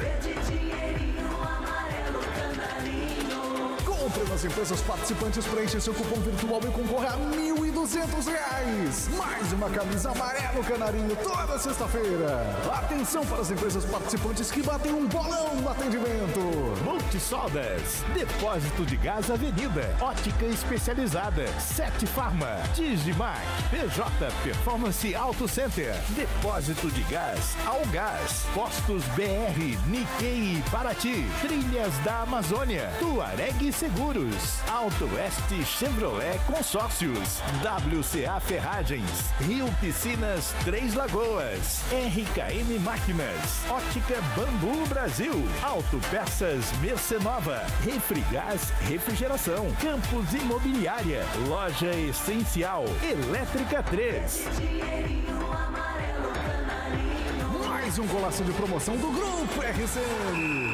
Verde dinheirinho amarelo canarinho. Compre nas empresas participantes, preencha seu cupom virtual e concorra a mil duzentos reais. Mais uma camisa amarelo canarinho toda sexta-feira. Atenção para as empresas participantes que batem um bolão no atendimento. Multisoldas, Depósito de Gás Avenida, Ótica Especializada, Sete Farma, Digimac, PJ Performance Auto Center, Depósito de Gás, Algás, Postos BR, Nikkei Paraty, Trilhas da Amazônia, Tuareg Seguros, Alto Oeste Chevrolet Consórcios, WCA Ferragens, Rio Piscinas Três Lagoas, RKM Máquinas, Ótica Bambu Brasil, Auto Peças Mercenova, Refrigás Refrigeração, Campos Imobiliária, Loja Essencial, Elétrica 3. Mais um golaço de promoção do Grupo RCN.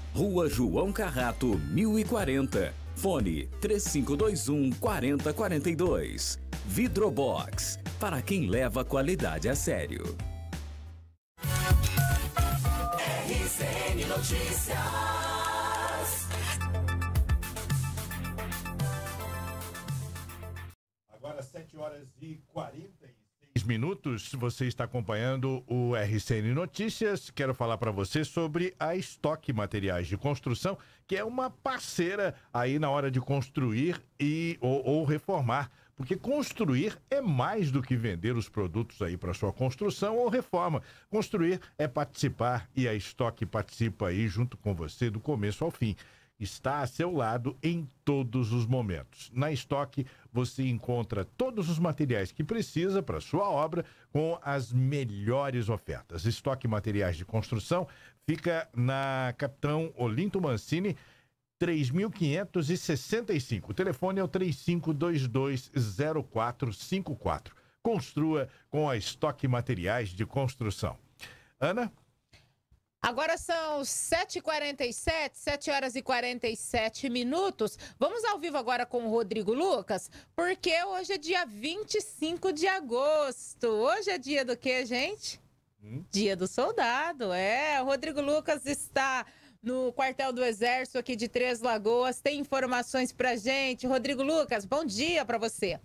Rua João Carrato, 1040. Fone 3521 4042. Vidrobox para quem leva a qualidade a sério. RCN Notícias. Agora 7 horas e 40 três minutos, você está acompanhando o RCN Notícias. Quero falar para você sobre a Estoque Materiais de Construção, que é uma parceira aí na hora de construir e ou, ou reformar. Porque construir é mais do que vender os produtos aí para sua construção ou reforma. Construir é participar e a Estoque participa aí junto com você do começo ao fim está a seu lado em todos os momentos. Na Estoque você encontra todos os materiais que precisa para sua obra com as melhores ofertas. Estoque Materiais de Construção fica na Capitão Olinto Mancini 3565. O telefone é o 35220454. Construa com a Estoque Materiais de Construção. Ana Agora são 7h47, 7 horas e 47 minutos. Vamos ao vivo agora com o Rodrigo Lucas, porque hoje é dia 25 de agosto. Hoje é dia do quê, gente? Hum? Dia do soldado, é. O Rodrigo Lucas está no quartel do Exército aqui de Três Lagoas. Tem informações pra gente. Rodrigo Lucas, bom dia para você.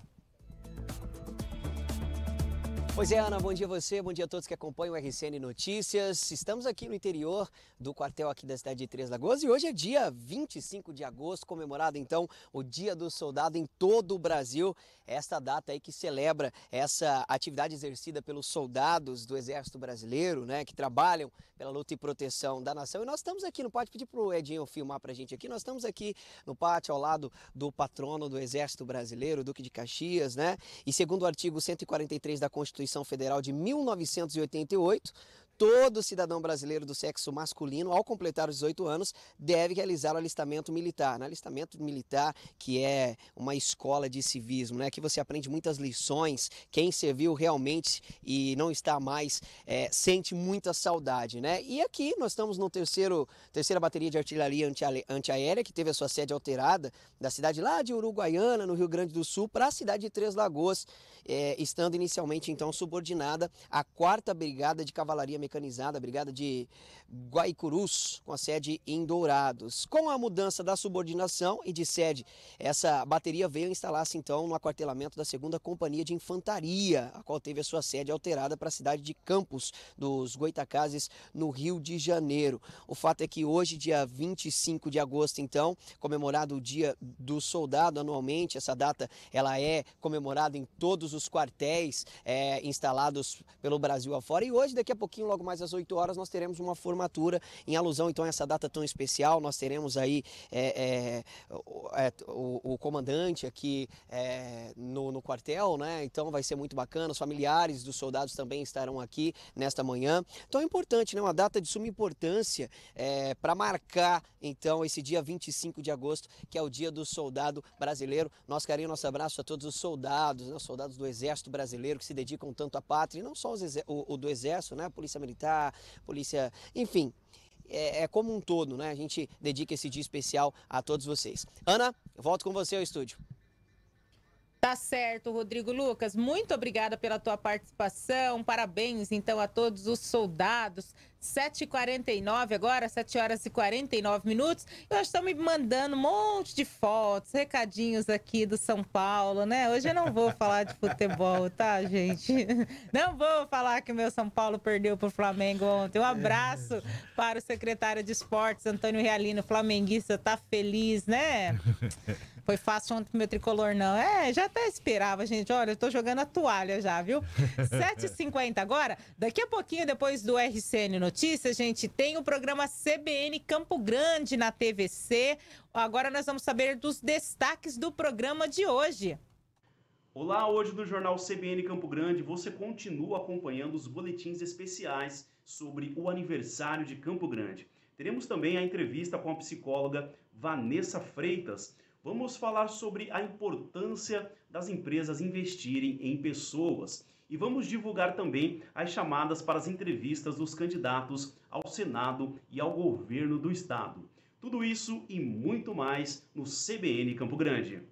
Pois é, Ana, bom dia a você, bom dia a todos que acompanham o RCN Notícias. Estamos aqui no interior do quartel aqui da cidade de Três Lagoas e hoje é dia 25 de agosto, comemorado então o Dia do Soldado em todo o Brasil. Esta data aí que celebra essa atividade exercida pelos soldados do Exército Brasileiro, né, que trabalham pela luta e proteção da nação. E nós estamos aqui no pátio, pedir o Edinho filmar a gente aqui, nós estamos aqui no pátio ao lado do patrono do Exército Brasileiro, Duque de Caxias, né? E segundo o artigo 143 da Constituição Constituição Federal de 1988 todo cidadão brasileiro do sexo masculino, ao completar os 18 anos, deve realizar o alistamento militar. No né? alistamento militar, que é uma escola de civismo, né? que você aprende muitas lições, quem serviu realmente e não está mais, é, sente muita saudade. Né? E aqui nós estamos no terceiro, terceira bateria de artilharia antiaérea, que teve a sua sede alterada da cidade lá de Uruguaiana, no Rio Grande do Sul, para a cidade de Três Lagoas, é, estando inicialmente então subordinada à quarta brigada de cavalaria Mecanizada, Brigada de Guaicurus, com a sede em Dourados. Com a mudança da subordinação e de sede, essa bateria veio instalar-se então no aquartelamento da 2 Companhia de Infantaria, a qual teve a sua sede alterada para a cidade de Campos dos Goitacazes, no Rio de Janeiro. O fato é que hoje, dia 25 de agosto, então, comemorado o Dia do Soldado anualmente, essa data ela é comemorada em todos os quartéis é, instalados pelo Brasil afora. E hoje, daqui a pouquinho, logo logo mais às 8 horas nós teremos uma formatura em alusão então a essa data tão especial. Nós teremos aí é, é, o, é, o, o, comandante aqui é, no, no, quartel, né? Então vai ser muito bacana. Os familiares dos soldados também estarão aqui nesta manhã. Então é importante, né? Uma data de suma importância é, para marcar então esse dia 25 de agosto, que é o dia do soldado brasileiro. nós carinho, nosso abraço a todos os soldados, né? Os soldados do Exército Brasileiro que se dedicam tanto à pátria, e não só os, o, o do Exército, né? A Polícia Militar militar, polícia, enfim. É, é, como um todo, né? A gente dedica esse dia especial a todos vocês. Ana, volto com você ao estúdio. Tá certo, Rodrigo Lucas. Muito obrigada pela tua participação. Parabéns, então, a todos os soldados. 7h49 agora, 7 horas e 49 minutos. Eu estamos me mandando um monte de fotos, recadinhos aqui do São Paulo, né? Hoje eu não vou falar de futebol, tá, gente? Não vou falar que o meu São Paulo perdeu pro Flamengo ontem. Um abraço para o secretário de Esportes, Antônio Realino, flamenguista, tá feliz, né? Foi fácil ontem pro meu tricolor, não. É, já até esperava, gente. Olha, eu tô jogando a toalha já, viu? 7h50 agora. Daqui a pouquinho, depois do RCN Notícias, gente, tem o programa CBN Campo Grande na TVC. Agora nós vamos saber dos destaques do programa de hoje. Olá, hoje no Jornal CBN Campo Grande você continua acompanhando os boletins especiais sobre o aniversário de Campo Grande. Teremos também a entrevista com a psicóloga Vanessa Freitas, vamos falar sobre a importância das empresas investirem em pessoas e vamos divulgar também as chamadas para as entrevistas dos candidatos ao Senado e ao governo do estado. Tudo isso e muito mais no CBN Campo Grande.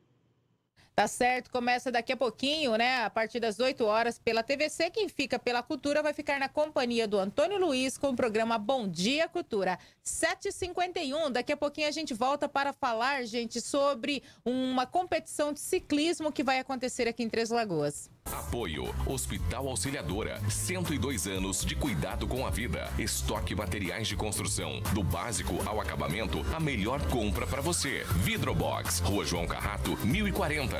Tá certo, começa daqui a pouquinho, né? A partir das 8 horas pela TVC. Quem fica pela cultura vai ficar na companhia do Antônio Luiz com o programa Bom Dia Cultura. 7h51, daqui a pouquinho a gente volta para falar, gente, sobre uma competição de ciclismo que vai acontecer aqui em Três Lagoas. Apoio Hospital Auxiliadora, 102 anos de cuidado com a vida. Estoque materiais de construção, do básico ao acabamento, a melhor compra para você. Vidrobox, Rua João Carrato, 1040.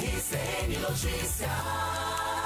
RCN Notícias.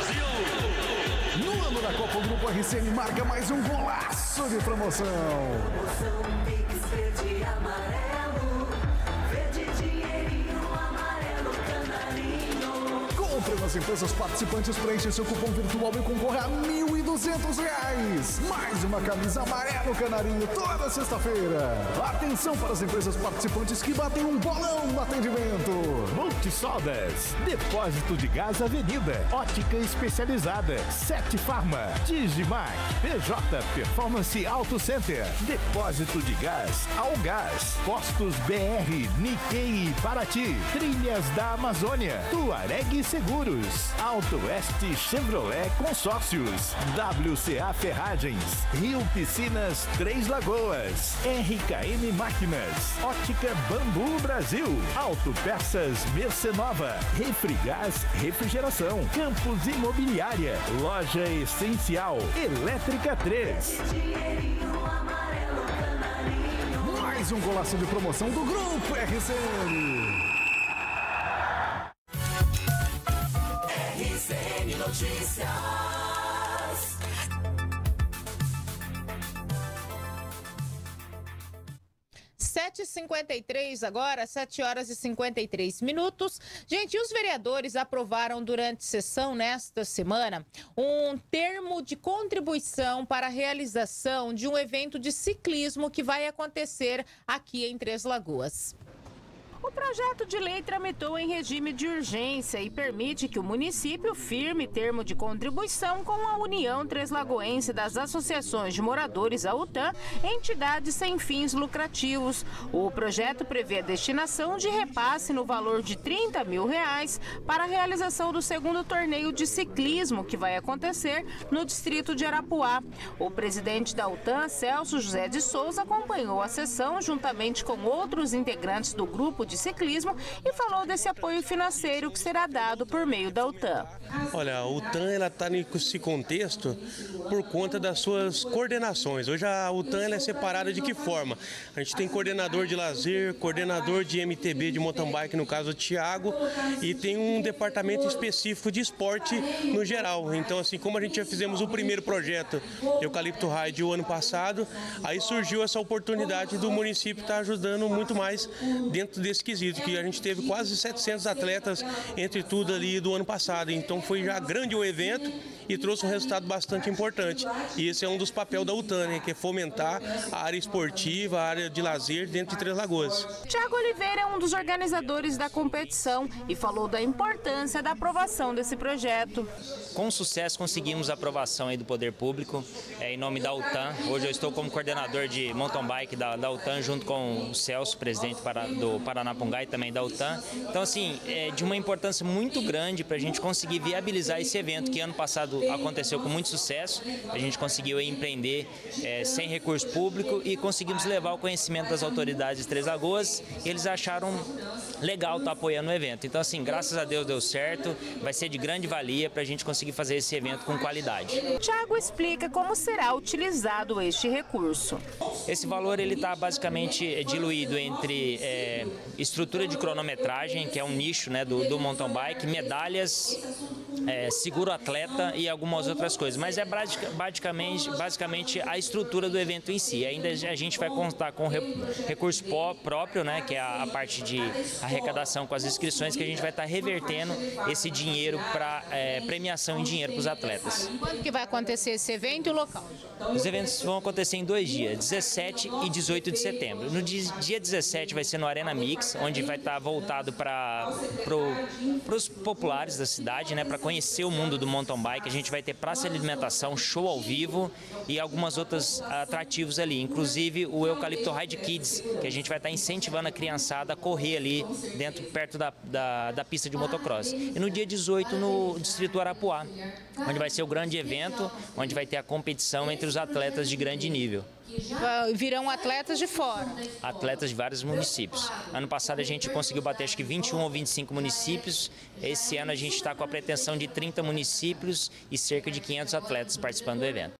Copa, do Grupo RCN marca mais um golaço de promoção. Promoção Verde Amarelo. Cadastre empresas participantes, preencha seu cupom virtual e concorra a R$ 1.200. Mais uma camisa amarelo canarinho toda sexta-feira. Atenção para as empresas participantes que batem um bolão no atendimento. Multisoldas, Depósito de Gás Avenida, Ótica Especializada, Sete Farma, Digimac, PJ Performance Auto Center, Depósito de Gás, Algás, Postos BR, Nikkei e Paraty, Trilhas da Amazônia, Tuareg Seguro. Seguros, Auto Oeste Chevrolet Consórcios, WCA Ferragens, Rio Piscinas Três Lagoas, RKM Máquinas, Ótica Bambu Brasil, Auto Peças Mercenova, Refrigás Refrigeração, Campos Imobiliária, Loja Essencial, Elétrica 3. Mais um golaço de promoção do Grupo RCN. 7h53 agora, 7 horas e 53 minutos. Gente, os vereadores aprovaram durante sessão nesta semana um termo de contribuição para a realização de um evento de ciclismo que vai acontecer aqui em Três Lagoas. O projeto de lei tramitou em regime de urgência e permite que o município firme termo de contribuição com a União Treslagoense das Associações de Moradores, a UTAN, entidade sem fins lucrativos. O projeto prevê a destinação de repasse no valor de 30 mil reais para a realização do segundo torneio de ciclismo que vai acontecer no distrito de Arapuá. O presidente da UTAN, Celso José de Souza, acompanhou a sessão juntamente com outros integrantes do grupo de de ciclismo e falou desse apoio financeiro que será dado por meio da UTAN. Olha, a UTAN está nesse contexto por conta das suas coordenações. Hoje a UTAN é separada de que forma? A gente tem coordenador de lazer, coordenador de MTB de mountain bike, no caso o Tiago, e tem um departamento específico de esporte no geral. Então, assim, como a gente já fizemos o primeiro projeto Eucalipto Ride o ano passado, aí surgiu essa oportunidade do município estar tá ajudando muito mais dentro desse esquisito, que a gente teve quase 700 atletas entre tudo ali do ano passado. Então foi já grande o evento e trouxe um resultado bastante importante. E esse é um dos papéis da UTAN, né, que é fomentar a área esportiva, a área de lazer dentro de Três Lagoas. Tiago Oliveira é um dos organizadores da competição e falou da importância da aprovação desse projeto. Com sucesso conseguimos a aprovação aí do poder público é, em nome da UTAN. Hoje eu estou como coordenador de mountain bike da, da UTAN junto com o Celso, presidente para, do Paraná Napungai, também da UTAN. Então, assim, é de uma importância muito grande para a gente conseguir viabilizar esse evento que ano passado aconteceu com muito sucesso. A gente conseguiu empreender é, sem recurso público e conseguimos levar o conhecimento das autoridades de Três Lagoas. eles acharam legal estar tá apoiando o evento. Então, assim, graças a Deus deu certo, vai ser de grande valia para a gente conseguir fazer esse evento com qualidade. Tiago explica como será utilizado este recurso. Esse valor ele está basicamente diluído entre é, estrutura de cronometragem, que é um nicho né, do, do mountain bike, medalhas, é, seguro atleta e algumas outras coisas. Mas é basicamente, basicamente a estrutura do evento em si. Ainda a gente vai contar com recurso próprio, né, que é a, a parte de arrecadação com as inscrições, que a gente vai estar tá revertendo esse dinheiro para é, premiação em dinheiro para os atletas. Quando que vai acontecer esse evento e o local? Os eventos vão acontecer em dois dias, 17 e 18 de setembro. No dia 17 vai ser no Arena Mix, onde vai estar tá voltado para pro, os populares da cidade, né, para conhecer o mundo do mountain bike. A gente vai ter praça de alimentação, show ao vivo e algumas outras atrativos ali, inclusive o Eucalipto Ride Kids, que a gente vai estar tá incentivando a criançada a correr ali dentro perto da, da, da pista de motocross. E no dia 18 no distrito Arapuá, onde vai ser o grande evento, onde vai ter a competição entre os atletas de grande nível. Virão atletas de fora? Atletas de vários municípios. Ano passado a gente conseguiu bater acho que 21 ou 25 municípios. Esse ano a gente está com a pretensão de 30 municípios e cerca de 500 atletas participando do evento.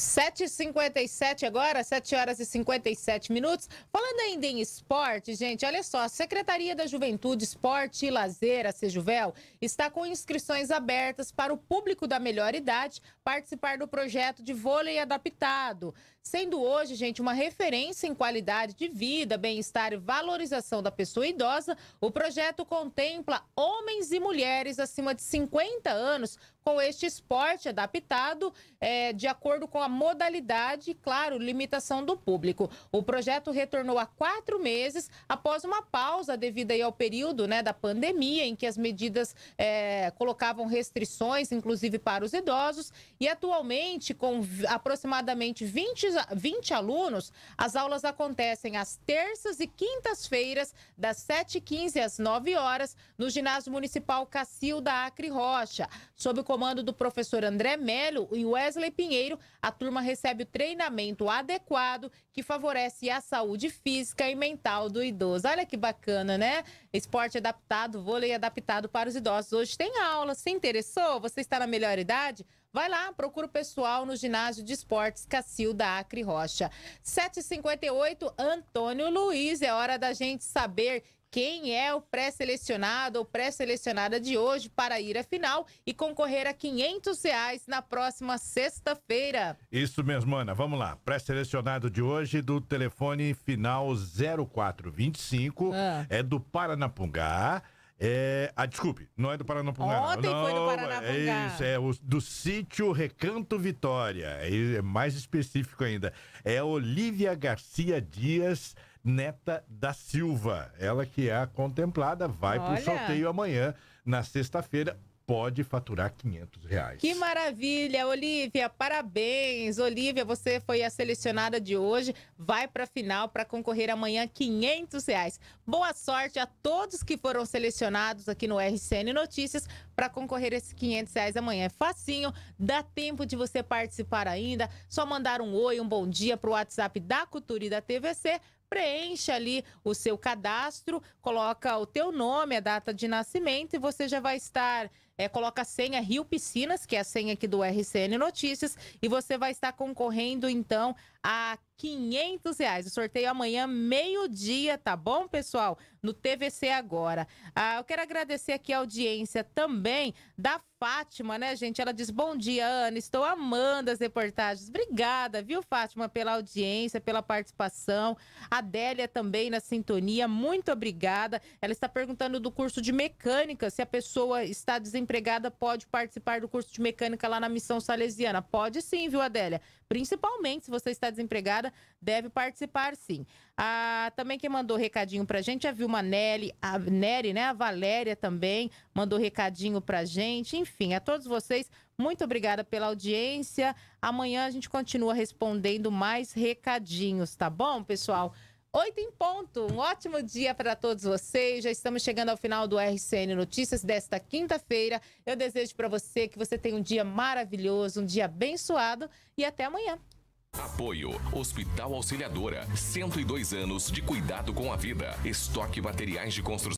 7h57 agora, 7 horas e 57 minutos. Falando ainda em esporte, gente, olha só, a Secretaria da Juventude, Esporte e Lazer, a Sejuvel, está com inscrições abertas para o público da melhor idade participar do projeto de vôlei adaptado sendo hoje, gente, uma referência em qualidade de vida, bem-estar e valorização da pessoa idosa, o projeto contempla homens e mulheres acima de 50 anos com este esporte adaptado é, de acordo com a modalidade, claro, limitação do público. O projeto retornou há quatro meses após uma pausa devido ao período né, da pandemia em que as medidas é, colocavam restrições, inclusive para os idosos, e atualmente com aproximadamente 20 20 alunos, as aulas acontecem às terças e quintas-feiras, das 7h15 às 9 horas, no Ginásio Municipal Cacilda Acre Rocha. Sob o comando do professor André Melo e Wesley Pinheiro, a turma recebe o treinamento adequado que favorece a saúde física e mental do idoso. Olha que bacana, né? Esporte adaptado, vôlei adaptado para os idosos. Hoje tem aula. Se interessou? Você está na melhor idade? Vai lá, procura o pessoal no ginásio de esportes Cacilda Acre Rocha. 7h58, Antônio Luiz, é hora da gente saber quem é o pré-selecionado ou pré-selecionada de hoje para ir à final e concorrer a 500 reais na próxima sexta-feira. Isso mesmo, Ana. Vamos lá. Pré-selecionado de hoje do telefone final 0425 ah. é do Paranapungá. É, ah, desculpe, não é do Paranapungá. Ontem não, foi do Paranapungá. É isso, é o, do sítio Recanto Vitória. É, é, mais específico ainda. É Olivia Garcia Dias, neta da Silva. Ela que é a contemplada, vai para o sorteio amanhã, na sexta-feira, pode faturar 500 reais. Que maravilha, Olivia, parabéns. Olivia, você foi a selecionada de hoje, vai para a final para concorrer amanhã 500 reais. Boa sorte a todos que foram selecionados aqui no RCN Notícias para concorrer esses 500 reais amanhã. É facinho, dá tempo de você participar ainda, só mandar um oi, um bom dia para o WhatsApp da Cultura e da TVC preenche ali o seu cadastro, coloca o teu nome, a data de nascimento e você já vai estar é, coloca a senha Rio Piscinas, que é a senha aqui do RCN Notícias, e você vai estar concorrendo então a 500 reais. O sorteio é amanhã, meio-dia, tá bom, pessoal? No TVC agora. Ah, eu quero agradecer aqui a audiência também da Fátima, né, gente? Ela diz: Bom dia, Ana, estou amando as reportagens. Obrigada, viu, Fátima, pela audiência, pela participação. A Délia também na sintonia, muito obrigada. Ela está perguntando do curso de mecânica, se a pessoa está desempenhando Empregada pode participar do curso de mecânica lá na Missão Salesiana? Pode sim, viu, Adélia? Principalmente se você está desempregada, deve participar sim. Ah, também quem mandou recadinho pra gente é a Vilma Nelly, a Nery, né? A Valéria também mandou recadinho pra gente. Enfim, a todos vocês, muito obrigada pela audiência. Amanhã a gente continua respondendo mais recadinhos, tá bom, pessoal? Oito em ponto. Um ótimo dia para todos vocês. Já estamos chegando ao final do RCN Notícias desta quinta-feira. Eu desejo para você que você tenha um dia maravilhoso, um dia abençoado e até amanhã. Apoio Hospital Auxiliadora. 102 anos de cuidado com a vida. Estoque materiais de construção.